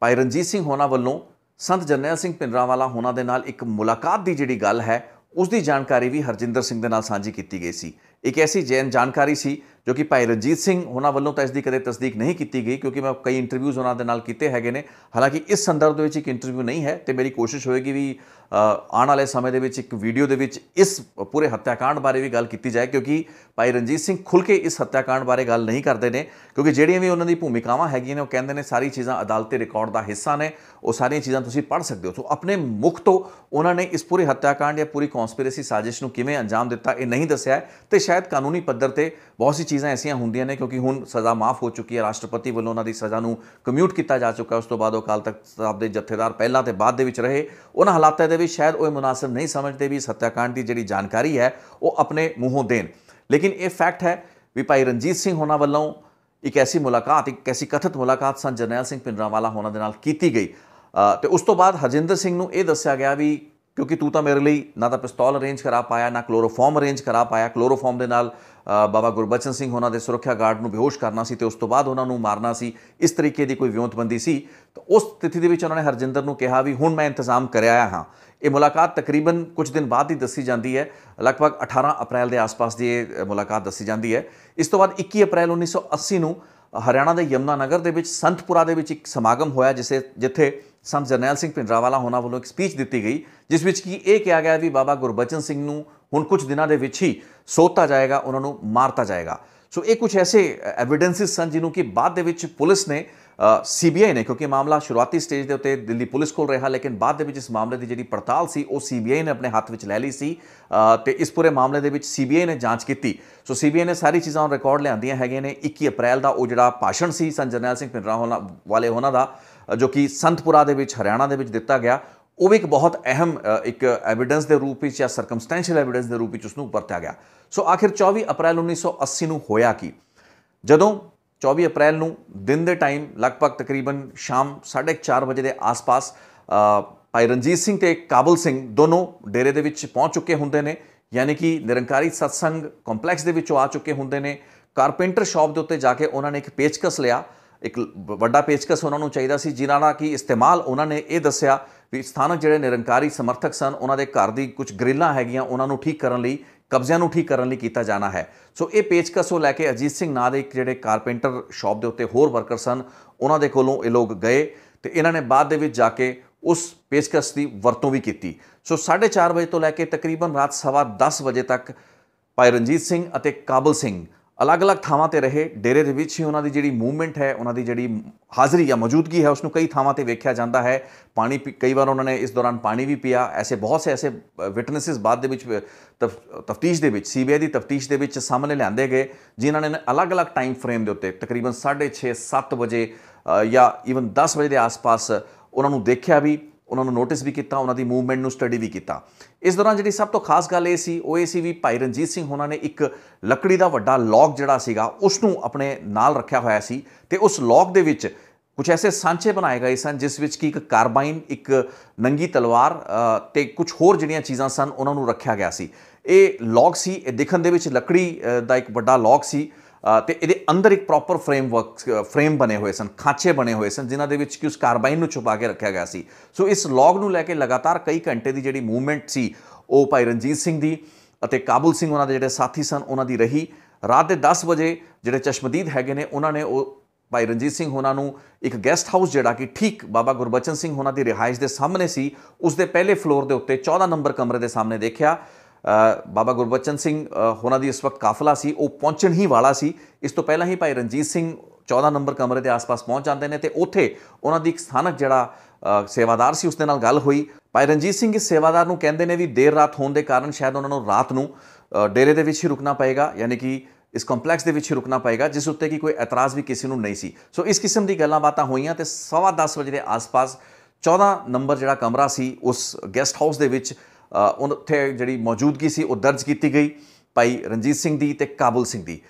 ਭਾਈ ਰਣਜੀਤ ਸਿੰਘ ਹੋਣਾ ਵੱਲੋਂ ਸੰਤ ਜਰਨੈਲ ਸਿੰਘ ਪਿੰਡਰਾਵਾਲਾ ਹੋਣਾ ਦੇ ਨਾਲ ਇੱਕ ਮੁਲਾਕਾਤ ਦੀ ਜਿਹੜੀ ਗੱਲ ਹੈ ਉਸ ਦੀ ਜਾਣਕਾਰੀ ਵੀ ਹਰਜਿੰਦਰ ਸਿੰਘ ਦੇ ਨਾਲ ਸਾਂਝੀ ਕੀਤੀ ਗਈ ਸੀ ਇੱਕ ਐਸੀ ਜੈਨ ਜਾਣਕਾਰੀ ਸੀ ਜੋ ਕਿ ਭਾਈ ਰਣਜੀਤ ਸਿੰਘ ਉਹਨਾਂ ਵੱਲੋਂ ਤਾਂ ਇਸ ਦੀ ਕਦੇ ਤਸਦੀਕ ਨਹੀਂ ਕੀਤੀ ਗਈ ਕਿਉਂਕਿ ਮੈਂ ਕਈ ਇੰਟਰਵਿਊਜ਼ ਉਹਨਾਂ ਦੇ ਨਾਲ ਕੀਤੇ ਹੈਗੇ ਨੇ ਹਾਲਾਂਕਿ ਇਸ ਸੰਦਰਭ ਦੇ ਵਿੱਚ ਇੱਕ ਇੰਟਰਵਿਊ ਨਹੀਂ ਹੈ ਤੇ ਮੇਰੀ ਕੋਸ਼ਿਸ਼ ਹੋਏਗੀ ਵੀ ਆਉਣ ਵਾਲੇ ਸਮੇਂ ਦੇ ਵਿੱਚ ਇੱਕ ਵੀਡੀਓ ਦੇ ਵਿੱਚ ਇਸ ਪੂਰੇ ਹੱਤਿਆਕਾਂਡ ਬਾਰੇ ਵੀ ਗੱਲ ਕੀਤੀ ਜਾਏ ਕਿਉਂਕਿ ਭਾਈ ਰਣਜੀਤ ਸਿੰਘ ਖੁੱਲ ਕੇ ਇਸ ਹੱਤਿਆਕਾਂਡ ਬਾਰੇ ਗੱਲ ਨਹੀਂ ਕਰਦੇ ਨੇ ਕਿਉਂਕਿ ਜਿਹੜੀਆਂ ਵੀ ਉਹਨਾਂ ਦੀ ਭੂਮਿਕਾਵਾਂ ਹੈਗੀਆਂ ਨੇ ਉਹ ਕਹਿੰਦੇ ਨੇ ਸਾਰੀ ਚੀਜ਼ਾਂ ਅਦਾਲਤੀ ਰਿਕਾਰਡ ਦਾ ਹਿੱਸਾ ਨੇ ਉਹ ਸਾਰੀਆਂ ਚੀਜ਼ਾਂ ਤੁਸੀਂ ਪੜ੍ਹ ਸਕਦੇ ਹੋ ਸੋ ਆਪਣੇ ਮੁਖ ਤੋਂ ਉਹਨਾਂ ਨੇ ਇਸ ਪੂਰੇ ਹੱਤਿਆਕਾਂਡ ਜਾਂ ਪੂਰੀ ਕਨਸਪੀਰੇਸੀ ਸਾਜ਼ਿਸ਼ ਨੂੰ ਕਿਵੇਂ ਅੰਜਾਮ ਦਿੱਤਾ ਇਹ ਨਹੀਂ ਦੱਸਿਆ ਤੇ ਸ਼ਾਇਦ ਕਾਨੂੰਨੀ ਪੱਧਰ ਤੇ ਬਹੁਤ ਸੀ ਚੀਜ਼ਾਂ ਐਸੀਆਂ ਹੁੰਦੀਆਂ ਨੇ ਕਿਉਂਕਿ ਹੁਣ ਸਜ਼ਾ ਮਾਫ ਹੋ ਚੁੱਕੀ ਹੈ ਰਾਸ਼ਟਰਪਤੀ ਵੱਲੋਂ ਉਹਨਾਂ ਦੀ ਸਜ਼ਾ ਨੂੰ ਕਮਿਊਟ ਕੀਤਾ ਜਾ ਚੁੱਕਾ ਉਸ ਤੋਂ ਬਾਅਦ ਉਹ ਕਾਲ ਤੱਕ ਸਾਹਿਬ ਦੇ ਜਥੇਦਾਰ ਪਹਿਲਾਂ ਤੇ ਬਾਅਦ ਦੇ ਵਿੱਚ ਰਹੇ ਉਹਨਾਂ ਹਾਲਾਤਾਂ ਦੇ ਵਿੱਚ ਸ਼ਾਇਦ ਉਹ ਮੁਨਾਸਬ ਨਹੀਂ ਸਮਝਦੇ ਵੀ ਸੱਤਿਆਕਾਂਡ ਦੀ ਜਿਹੜੀ ਜਾਣਕਾਰੀ ਹੈ ਉਹ ਆਪਣੇ ਮੂੰਹੋਂ ਦੇਣ ਲੇਕਿਨ ਇਹ ਫੈਕਟ ਹੈ ਵੀ ਭਾਈ ਰਣਜੀਤ ਸਿੰਘ ਹੋਣਾ ਵੱਲੋਂ ਇੱਕ ਐਸੀ ਮੁਲਾਕਾਤ ਇੱਕ ਐਸੀ ਕਥਿਤ ਮੁਲਾਕਾਤ ਸੰਜਨੈਲ ਸਿੰਘ ਪਿੰਡਰਾਵਾਲਾ ਹੋਣਾ ਦੇ ਨਾਲ ਕੀਤੀ ਗਈ ਤੇ ਉਸ ਤੋਂ ਬਾਅਦ ਹਰਜਿੰਦਰ ਸਿੰਘ ਨੂੰ ਇਹ ਦੱਸਿਆ ਗਿਆ ਵੀ ਕਿਉਂਕਿ ਤੂੰ ਤਾਂ ਮੇਰੇ ਲਈ ਨਾ ਤਾਂ ਪਿਸਤੌਲ ਅਰੇਂਜ ਕਰਾ ਪਾਇਆ ਨਾ ਕਲੋਰੋਫਾਰਮ ਅਰੇਂਜ ਕਰਾ ਪਾਇਆ ਕਲੋਰੋਫਾਰਮ ਦੇ ਨਾਲ ਬਾਬਾ ਗੁਰਬਚਨ ਸਿੰਘ ਉਹਨਾਂ ਦੇ ਸੁਰੱਖਿਆ ਗਾਰਡ ਨੂੰ ਬੇਹੋਸ਼ ਕਰਨਾ ਸੀ ਤੇ ਉਸ ਤੋਂ ਬਾਅਦ ਉਹਨਾਂ ਨੂੰ ਮਾਰਨਾ ਸੀ ਇਸ ਤਰੀਕੇ ਦੀ ਕੋਈ ਵਿਉਂਤਬੰਦੀ ਸੀ ਤਾਂ ਉਸ ਸਥਿਤੀ ਦੇ ਵਿੱਚ ਉਹਨਾਂ ਨੇ ਹਰਜਿੰਦਰ ਨੂੰ ਕਿਹਾ ਵੀ ਹੁਣ ਮੈਂ ਇੰਤਜ਼ਾਮ ਕਰ ਆਇਆ ਹਾਂ ਇਹ ਮੁਲਾਕਾਤ ਤਕਰੀਬਨ ਕੁਝ ਦਿਨ ਬਾਅਦ ਹੀ ਦੱਸੀ ਜਾਂਦੀ ਹੈ ਲਗਭਗ 18 ਅਪ੍ਰੈਲ ਦੇ ਆਸ-ਪਾਸ ਦੀ ਇਹ ਮੁਲਾਕਾਤ ਦੱਸੀ ਜਾਂਦੀ ਹੈ ਇਸ ਤੋਂ ਬਾਅਦ 21 ਅਪ੍ਰੈਲ 1980 ਨੂੰ ਹਰਿਆਣਾ ਦੇ ਯਮਨਾ ਨਗਰ ਦੇ ਵਿੱਚ ਸੰਤਪੁਰਾ ਦੇ ਵਿੱਚ ਇੱਕ ਸਮਾਗਮ ਹੋਇਆ ਜਿਸੇ ਜਿੱਥੇ ਸੰਤ ਜਰਨੈਲ ਸਿੰਘ ਪਿੰਡਰਾਵਾਲਾ ਹੋਣਾ ਵੱਲੋਂ ਇੱਕ ਸਪੀਚ ਦਿੱਤੀ ਗਈ ਜਿਸ ਵਿੱਚ ਕੀ ਇਹ ਕਿਹਾ ਗਿਆ ਵੀ ਬਾਬਾ ਗੁਰਬਚਨ ਸਿੰਘ ਨੂੰ ਹੁਣ ਕੁਝ ਦਿਨਾਂ ਦੇ ਵਿੱਚ ਹੀ ਸੋਤਾ ਜਾਏਗਾ ਉਹਨਾਂ ਨੂੰ ਮਾਰਤਾ ਜਾਏਗਾ ਸੋ ਇਹ ਕੁਝ ਐਸੇ ਐਵੀਡੈਂਸਸ ਸਨ ਜਿਨ੍ਹਾਂ ਕੀ ਬਾਅਦ ਦੇ ਵਿੱਚ ਪੁਲਿਸ ਨੇ ਸੀਬੀਆਈ ਨੇ ਕਿਉਂਕਿ ਮਾਮਲਾ ਸ਼ੁਰੂਆਤੀ ਸਟੇਜ ਦੇ ਉੱਤੇ ਦਿੱਲੀ ਪੁਲਿਸ ਕੋਲ ਰਿਹਾ ਲੇਕਿਨ ਬਾਅਦ ਦੇ ਵਿੱਚ ਇਸ ਮਾਮਲੇ ਦੀ ਜਿਹੜੀ ਪੜਤਾਲ ਸੀ ਉਹ ਸੀਬੀਆਈ ਨੇ ਆਪਣੇ ਹੱਥ ਵਿੱਚ ਲੈ ਲਈ ਸੀ ਤੇ ਇਸ ਪੂਰੇ ਮਾਮਲੇ ਦੇ ਵਿੱਚ ਸੀਬੀਆਈ ਨੇ ਜਾਂਚ ਕੀਤੀ ਸੋ ਸੀਬੀਆਈ ਨੇ ਸਾਰੀ ਚੀਜ਼ਾਂ ਨੂੰ ਰਿਕਾਰਡ ਲਿਆਂਦੀਆਂ ਹੈਗੇ ਨੇ 21 ਅਪ੍ਰੈਲ ਦਾ ਉਹ ਜਿਹੜਾ ਭਾਸ਼ਣ ਸੀ ਸੰਜਨੈਲ ਸਿੰਘ ਪਿੰਡਰਾ ਵਾਲੇ ਉਹਨਾਂ ਦਾ ਜੋ ਕਿ ਸੰਤਪੁਰਾ ਦੇ ਵਿੱਚ ਹਰਿਆਣਾ ਦੇ ਵਿੱਚ ਦਿੱਤਾ ਗਿਆ ਉਹ ਵੀ ਇੱਕ ਬਹੁਤ ਅਹਿਮ ਇੱਕ ਐਵੀਡੈਂਸ ਦੇ ਰੂਪ ਵਿੱਚ ਜਾਂ ਸਰਕਮਸਟੈਂਸ਼ੀਅਲ ਐਵੀਡੈਂਸ ਦੇ ਰੂਪ ਵਿੱਚ ਉਸ ਨੂੰ ਵਰਤਿਆ ਗਿਆ ਸੋ ਆਖਿਰ 24 ਅਪ੍ਰੈਲ 1980 ਨੂੰ ਹੋਇਆ ਕੀ ਜਦੋਂ 24 ਅਪ੍ਰੈਲ ਨੂੰ ਦਿਨ ਦੇ ਟਾਈਮ ਲਗਭਗ ਤਕਰੀਬਨ ਸ਼ਾਮ 4:30 ਵਜੇ ਦੇ ਆਸ-ਪਾਸ ਭਾਈ ਰਣਜੀਤ ਸਿੰਘ ਤੇ ਕਾਬਲ ਸਿੰਘ ਦੋਨੋਂ ਡੇਰੇ ਦੇ ਵਿੱਚ ਪਹੁੰਚ ਚੁੱਕੇ ਹੁੰਦੇ ਨੇ ਯਾਨੀ ਕਿ ਨਿਰੰਕਾਰੀ ਸਤਸੰਗ ਕੰਪਲੈਕਸ ਦੇ ਵਿੱਚੋਂ ਆ ਚੁੱਕੇ ਹੁੰਦੇ ਨੇ ਕਾਰਪੈਂਟਰ ਸ਼ਾਪ ਦੇ ਉੱਤੇ ਜਾ ਕੇ ਉਹਨਾਂ ਨੇ ਇੱਕ ਪੇਚਕਸ ਲਿਆ ਇੱਕ ਵੱਡਾ ਪੇਚਕਸ ਉਹਨਾਂ ਨੂੰ ਚਾਹੀਦਾ ਸੀ ਜਿਨ੍ਹਾਂ ਦਾ ਕੀ ਇਸਤੇਮਾਲ ਉਹਨਾਂ ਨੇ ਇਹ ਦੱਸਿਆ ਵੀ ਸਥਾਨਕ ਜਿਹੜੇ ਨਿਰੰਕਾਰੀ ਸਮਰਥਕ ਸਨ ਉਹਨਾਂ ਦੇ ਘਰ ਦੀ ਕੁਝ ਗ੍ਰਿਲਾਂ ਹੈਗੀਆਂ ਉਹਨਾਂ ਨੂੰ ਠੀਕ ਕਰਨ ਲਈ ਕਬਜ਼ਿਆਂ ਨੂੰ ਠੀਕ ਕਰਨ ਲਈ ਕੀਤਾ ਜਾਣਾ ਹੈ ਸੋ ਇਹ ਪੇਚਕਸ ਉਹ ਲੈ ਕੇ ਅਜੀਤ ਸਿੰਘ ਨਾਂ ਦੇ ਇੱਕ ਜਿਹੜੇ ਕਾਰਪੈਂਟਰ ਸ਼ਾਪ ਦੇ ਉੱਤੇ ਹੋਰ ਵਰਕਰ ਸਨ ਉਹਨਾਂ ਦੇ ਕੋਲੋਂ ਇਹ ਲੋਕ ਗਏ ਤੇ ਇਹਨਾਂ ਨੇ ਬਾਅਦ ਦੇ ਵਿੱਚ ਜਾ ਕੇ ਉਸ ਪੇਚਕਸ ਦੀ ਵਰਤੋਂ ਵੀ ਕੀਤੀ ਸੋ 4:30 ਵਜੇ ਤੋਂ ਲੈ ਕੇ ਤਕਰੀਬਨ ਰਾਤ 10:30 ਵਜੇ ਤੱਕ ਭਾਈ ਰਣਜੀਤ ਸਿੰਘ ਅਤੇ ਕਾਬਲ ਸਿੰਘ ਅਲੱਗ-ਅਲੱਗ ਥਾਵਾਂ ਤੇ ਰਹੇ ਡੇਰੇ ਦੇ ਵਿੱਚ ਹੀ ਉਹਨਾਂ ਦੀ ਜਿਹੜੀ ਮੂਵਮੈਂਟ ਹੈ ਉਹਨਾਂ ਦੀ ਜਿਹੜੀ ਹਾਜ਼ਰੀ ਜਾਂ ਮੌਜੂਦਗੀ ਹੈ ਉਸ ਨੂੰ ਕਈ ਥਾਵਾਂ ਤੇ ਵੇਖਿਆ ਜਾਂਦਾ ਹੈ ਪਾਣੀ ਕਈ ਵਾਰ ਉਹਨਾਂ ਨੇ ਇਸ ਦੌਰਾਨ ਪਾਣੀ ਵੀ ਪੀਆ ਐਸੇ ਬਹੁਤ ਸੇ ਐਸੇ ਵਿਟਨੈਸਸ ਬਾਅਦ ਦੇ ਵਿੱਚ ਤਫਤੀਸ਼ ਦੇ ਵਿੱਚ ਸੀਬੀਆਈ ਦੀ ਤਫਤੀਸ਼ ਦੇ ਵਿੱਚ ਸਾਹਮਣੇ ਲਿਆਂਦੇ ਗਏ ਜਿਨ੍ਹਾਂ ਨੇ ਅਲੱਗ-ਅਲੱਗ ਟਾਈਮ ਫਰੇਮ ਦੇ ਉੱਤੇ ਤਕਰੀਬਨ 6:30 7 ਵਜੇ ਜਾਂ ਇਵਨ 10 ਵਜੇ ਦੇ ਆਸ-ਪਾਸ ਉਹਨਾਂ ਨੂੰ ਦੇਖਿਆ ਵੀ ਉਹਨਾਂ ਨੂੰ ਨੋਟਿਸ ਵੀ ਕੀਤਾ ਉਹਨਾਂ ਦੀ ਮੂਵਮੈਂਟ ਨੂੰ ਸਟੱਡੀ ਵੀ ਕੀਤਾ ਇਸ ਦੌਰਾਨ ਜਿਹੜੀ ਸਭ ਤੋਂ ਖਾਸ ਗੱਲ ਇਹ ਸੀ ਉਹ ਇਹ ਸੀ ਵੀ ਭਾਈ ਰਣਜੀਤ ਸਿੰਘ ਉਹਨਾਂ ਨੇ ਇੱਕ ਲੱਕੜੀ ਦਾ ਵੱਡਾ ਲੌਕ ਜਿਹੜਾ ਸੀਗਾ ਉਸ ਨੂੰ ਆਪਣੇ ਨਾਲ ਰੱਖਿਆ ਹੋਇਆ ਸੀ ਤੇ ਉਸ ਲੌਕ ਦੇ ਵਿੱਚ ਕੁਝ ਐਸੇ ਸਾਂਚੇ ਬਣਾਏ ਗਏ ਸਨ ਜਿਸ ਵਿੱਚ ਕੀ ਇੱਕ ਕਾਰਬਾਈਨ ਇੱਕ ਨੰਗੀ ਤਲਵਾਰ ਤੇ ਕੁਝ ਹੋਰ ਜਿਹੜੀਆਂ ਚੀਜ਼ਾਂ ਸਨ ਉਹਨਾਂ ਨੂੰ ਰੱਖਿਆ ਗਿਆ ਸੀ ਇਹ ਲੌਕ ਸੀ ਇਹ ਦੇਖਣ ਦੇ ਵਿੱਚ ਲੱਕੜੀ ਦਾ ਇੱਕ ਵੱਡਾ ਲੌਕ ਸੀ ਤੇ ਇਹਦੇ ਅੰਦਰ ਇੱਕ ਪ੍ਰੋਪਰ ਫਰੇਮਵਰਕ ਫਰੇਮ ਬਣੇ ਹੋਏ ਸਨ ਖਾਂਚੇ ਬਣੇ ਹੋਏ ਸਨ ਜਿਨ੍ਹਾਂ ਦੇ ਵਿੱਚ ਕਿ ਉਸ ਕਾਰਬਾਈਨ ਨੂੰ ਛੁਪਾ ਕੇ ਰੱਖਿਆ ਗਿਆ ਸੀ ਸੋ ਇਸ ਲੌਗ ਨੂੰ ਲੈ ਕੇ ਲਗਾਤਾਰ ਕਈ ਘੰਟੇ ਦੀ ਜਿਹੜੀ ਮੂਵਮੈਂਟ ਸੀ ਉਹ ਭਾਈ ਰਣਜੀਤ ਸਿੰਘ ਦੀ ਅਤੇ ਕਾਬੁਲ ਸਿੰਘ ਉਹਨਾਂ ਦੇ ਜਿਹੜੇ ਸਾਥੀ ਸਨ ਉਹਨਾਂ ਦੀ ਰਹੀ ਰਾਤ ਦੇ 10 ਵਜੇ ਜਿਹੜੇ ਚਸ਼ਮਦੀਦ ਹੈਗੇ ਨੇ ਉਹਨਾਂ ਨੇ ਉਹ ਭਾਈ ਰਣਜੀਤ ਸਿੰਘ ਉਹਨਾਂ ਨੂੰ ਇੱਕ ਗੈਸਟ ਹਾਊਸ ਜਿਹੜਾ ਕਿ ਠੀਕ ਬਾਬਾ ਗੁਰਬਚਨ ਸਿੰਘ ਉਹਨਾਂ ਦੀ ਰਿਹਾਇਸ਼ ਦੇ ਸਾਹਮਣੇ ਸੀ ਉਸ ਦੇ ਪਹਿਲੇ ਫਲੋਰ ਦੇ ਉੱਤੇ 14 ਨੰਬਰ ਕਮਰੇ ਦੇ ਸਾਹਮਣੇ ਦੇਖਿਆ ਬਾਬਾ ਗੁਰਬਚਨ ਸਿੰਘ ਹੋਣਾ ਦੀ ਇਸ ਵਕਤ ਕਾਫਲਾ ਸੀ ਉਹ ਪਹੁੰਚਣ ਹੀ ਵਾਲਾ ਸੀ ਇਸ ਤੋਂ ਪਹਿਲਾਂ ਹੀ ਭਾਈ ਰਣਜੀਤ ਸਿੰਘ 14 ਨੰਬਰ ਕਮਰੇ ਦੇ ਆਸ-ਪਾਸ ਪਹੁੰਚ ਜਾਂਦੇ ਨੇ ਤੇ ਉੱਥੇ ਉਹਨਾਂ ਦੀ ਇੱਕ ਸਥਾਨਕ ਜਿਹੜਾ ਸੇਵਾਦਾਰ ਸੀ ਉਸਦੇ ਨਾਲ ਗੱਲ ਹੋਈ ਭਾਈ ਰਣਜੀਤ ਸਿੰਘ ਇਸ ਸੇਵਾਦਾਰ ਨੂੰ ਕਹਿੰਦੇ ਨੇ ਵੀ ਦੇਰ ਰਾਤ ਹੋਣ ਦੇ ਕਾਰਨ ਸ਼ਾਇਦ ਉਹਨਾਂ ਨੂੰ ਰਾਤ ਨੂੰ ਡੇਰੇ ਦੇ ਵਿੱਚ ਹੀ ਰੁਕਣਾ ਪਏਗਾ ਯਾਨੀ ਕਿ ਇਸ ਕੰਪਲੈਕਸ ਦੇ ਵਿੱਚ ਹੀ ਰੁਕਣਾ ਪਏਗਾ ਜਿਸ ਉੱਤੇ ਕਿ ਕੋਈ ਇਤਰਾਜ਼ ਵੀ ਕਿਸੇ ਨੂੰ ਨਹੀਂ ਸੀ ਸੋ ਇਸ ਕਿਸਮ ਦੀ ਗੱਲਾਂ ਬਾਤਾਂ ਹੋਈਆਂ ਤੇ 10:30 ਵਜੇ ਦੇ ਆਸ-ਪਾਸ 14 ਨੰਬਰ ਜਿਹੜਾ ਕਮਰਾ ਸੀ ਉਸ ਗੈਸਟ ਹਾਊਸ ਦੇ ਵਿੱਚ ਉੱਥੇ ਜਿਹੜੀ ਮੌਜੂਦਗੀ ਸੀ ਉਹ ਦਰਜ ਕੀਤੀ ਗਈ ਭਾਈ ਰਣਜੀਤ ਸਿੰਘ ਦੀ ਤੇ ਕਾਬੁਲ ਸਿੰਘ ਦੀ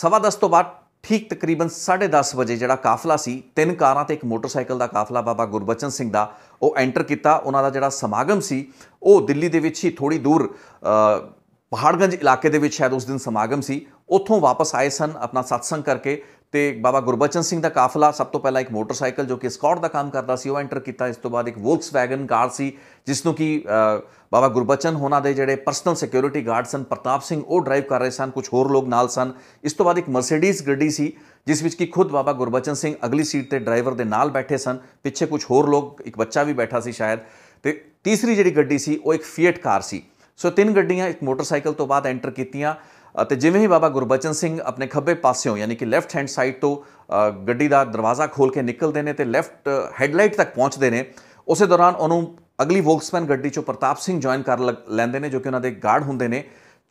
ਸਵਾ 10 ਤੋਂ ਬਾਅਦ ਠੀਕ ਤਕਰੀਬਨ 10:30 ਵਜੇ ਜਿਹੜਾ ਕਾਫਲਾ ਸੀ ਤਿੰਨ ਕਾਰਾਂ ਤੇ ਇੱਕ ਮੋਟਰਸਾਈਕਲ ਦਾ ਕਾਫਲਾ ਬਾਬਾ ਗੁਰਬਚਨ ਸਿੰਘ ਦਾ ਉਹ ਐਂਟਰ ਕੀਤਾ ਉਹਨਾਂ ਦਾ ਜਿਹੜਾ ਸਮਾਗਮ ਸੀ ਉਹ ਦਿੱਲੀ ਦੇ ਵਿੱਚ ਹੀ ਥੋੜੀ ਦੂਰ ਪਹਾੜਗੰਜ ਇਲਾਕੇ ਦੇ ਵਿੱਚ ਸ਼ਾਇਦ ਉਸ ਦਿਨ ਸਮਾਗਮ ਸੀ ਉੱਥੋਂ ਵਾਪਸ ਆਏ ਸਨ ਆਪਣਾ satsang ਕਰਕੇ ਤੇ ਬਾਬਾ ਗੁਰਬਚਨ ਸਿੰਘ ਦਾ ਕਾਫਲਾ ਸਭ ਤੋਂ ਪਹਿਲਾਂ ਇੱਕ ਮੋਟਰਸਾਈਕਲ ਜੋ ਕਿ ਸਕਾਟ ਦਾ ਕੰਮ ਕਰਦਾ ਸੀ ਉਹ ਐਂਟਰ ਕੀਤਾ ਇਸ ਤੋਂ ਬਾਅਦ ਇੱਕ ਵੋਲਕਸਵੈਗਨ ਕਾਰ ਸੀ ਜਿਸ ਨੂੰ ਕਿ ਬਾਬਾ ਗੁਰਬਚਨ ਹੋਣਾ ਦੇ ਜਿਹੜੇ ਪਰਸਨਲ ਸਿਕਿਉਰਿਟੀ ਗਾਰਡ ਸਨ ਪ੍ਰਤਾਪ ਸਿੰਘ ਉਹ ਡਰਾਈਵ ਕਰ ਰਹੇ ਸਨ ਕੁਝ ਹੋਰ ਲੋਕ ਨਾਲ ਸਨ ਇਸ ਤੋਂ ਬਾਅਦ ਇੱਕ ਮਰਸੀਡੀਜ਼ ਗੱਡੀ ਸੀ ਜਿਸ ਵਿੱਚ ਕਿ ਖੁਦ ਬਾਬਾ ਗੁਰਬਚਨ ਸਿੰਘ ਅਗਲੀ ਸੀਟ ਤੇ ਡਰਾਈਵਰ ਦੇ ਨਾਲ ਬੈਠੇ ਸਨ ਪਿੱਛੇ ਕੁਝ ਹੋਰ ਲੋਕ ਇੱਕ ਬੱਚਾ ਵੀ ਬੈਠਾ ਸੀ ਸ਼ਾਇਦ ਤੇ ਤੀਸਰੀ ਜਿਹੜੀ ਗੱਡੀ ਸੀ ਉਹ ਇੱਕ ਫੀਟ ਕਾਰ ਸੀ ਸੋ ਤਿੰਨ ਗੱਡੀਆਂ ਇੱਕ ਮੋਟਰਸਾਈਕਲ ਤੋਂ ਬਾਅਦ ਐਂਟਰ ਕੀਤੀਆਂ ਅਤੇ ਜਿਵੇਂ ਹੀ ਬਾਬਾ ਗੁਰਬਚਨ ਸਿੰਘ ਆਪਣੇ ਖੱਬੇ ਪਾਸਿਓਂ ਯਾਨੀ ਕਿ ਲੈਫਟ ਹੈਂਡ ਸਾਈਡ ਤੋਂ ਗੱਡੀ ਦਾ ਦਰਵਾਜ਼ਾ ਖੋਲ ਕੇ ਨਿਕਲਦੇ ਨੇ ਤੇ ਲੈਫਟ ਹੈਡਲਾਈਟ ਤੱਕ ਪਹੁੰਚਦੇ ਨੇ ਉਸੇ ਦੌਰਾਨ ਉਹਨੂੰ ਅਗਲੀ ਵੋਲਕਸਵੈਨ ਗੱਡੀ ਚੋਂ ਪ੍ਰਤਾਪ ਸਿੰਘ ਜੁਆਇਨ ਕਰ ਲੈਂਦੇ ਨੇ ਜੋ ਕਿ ਉਹਨਾਂ ਦੇ ਗਾਰਡ ਹੁੰਦੇ ਨੇ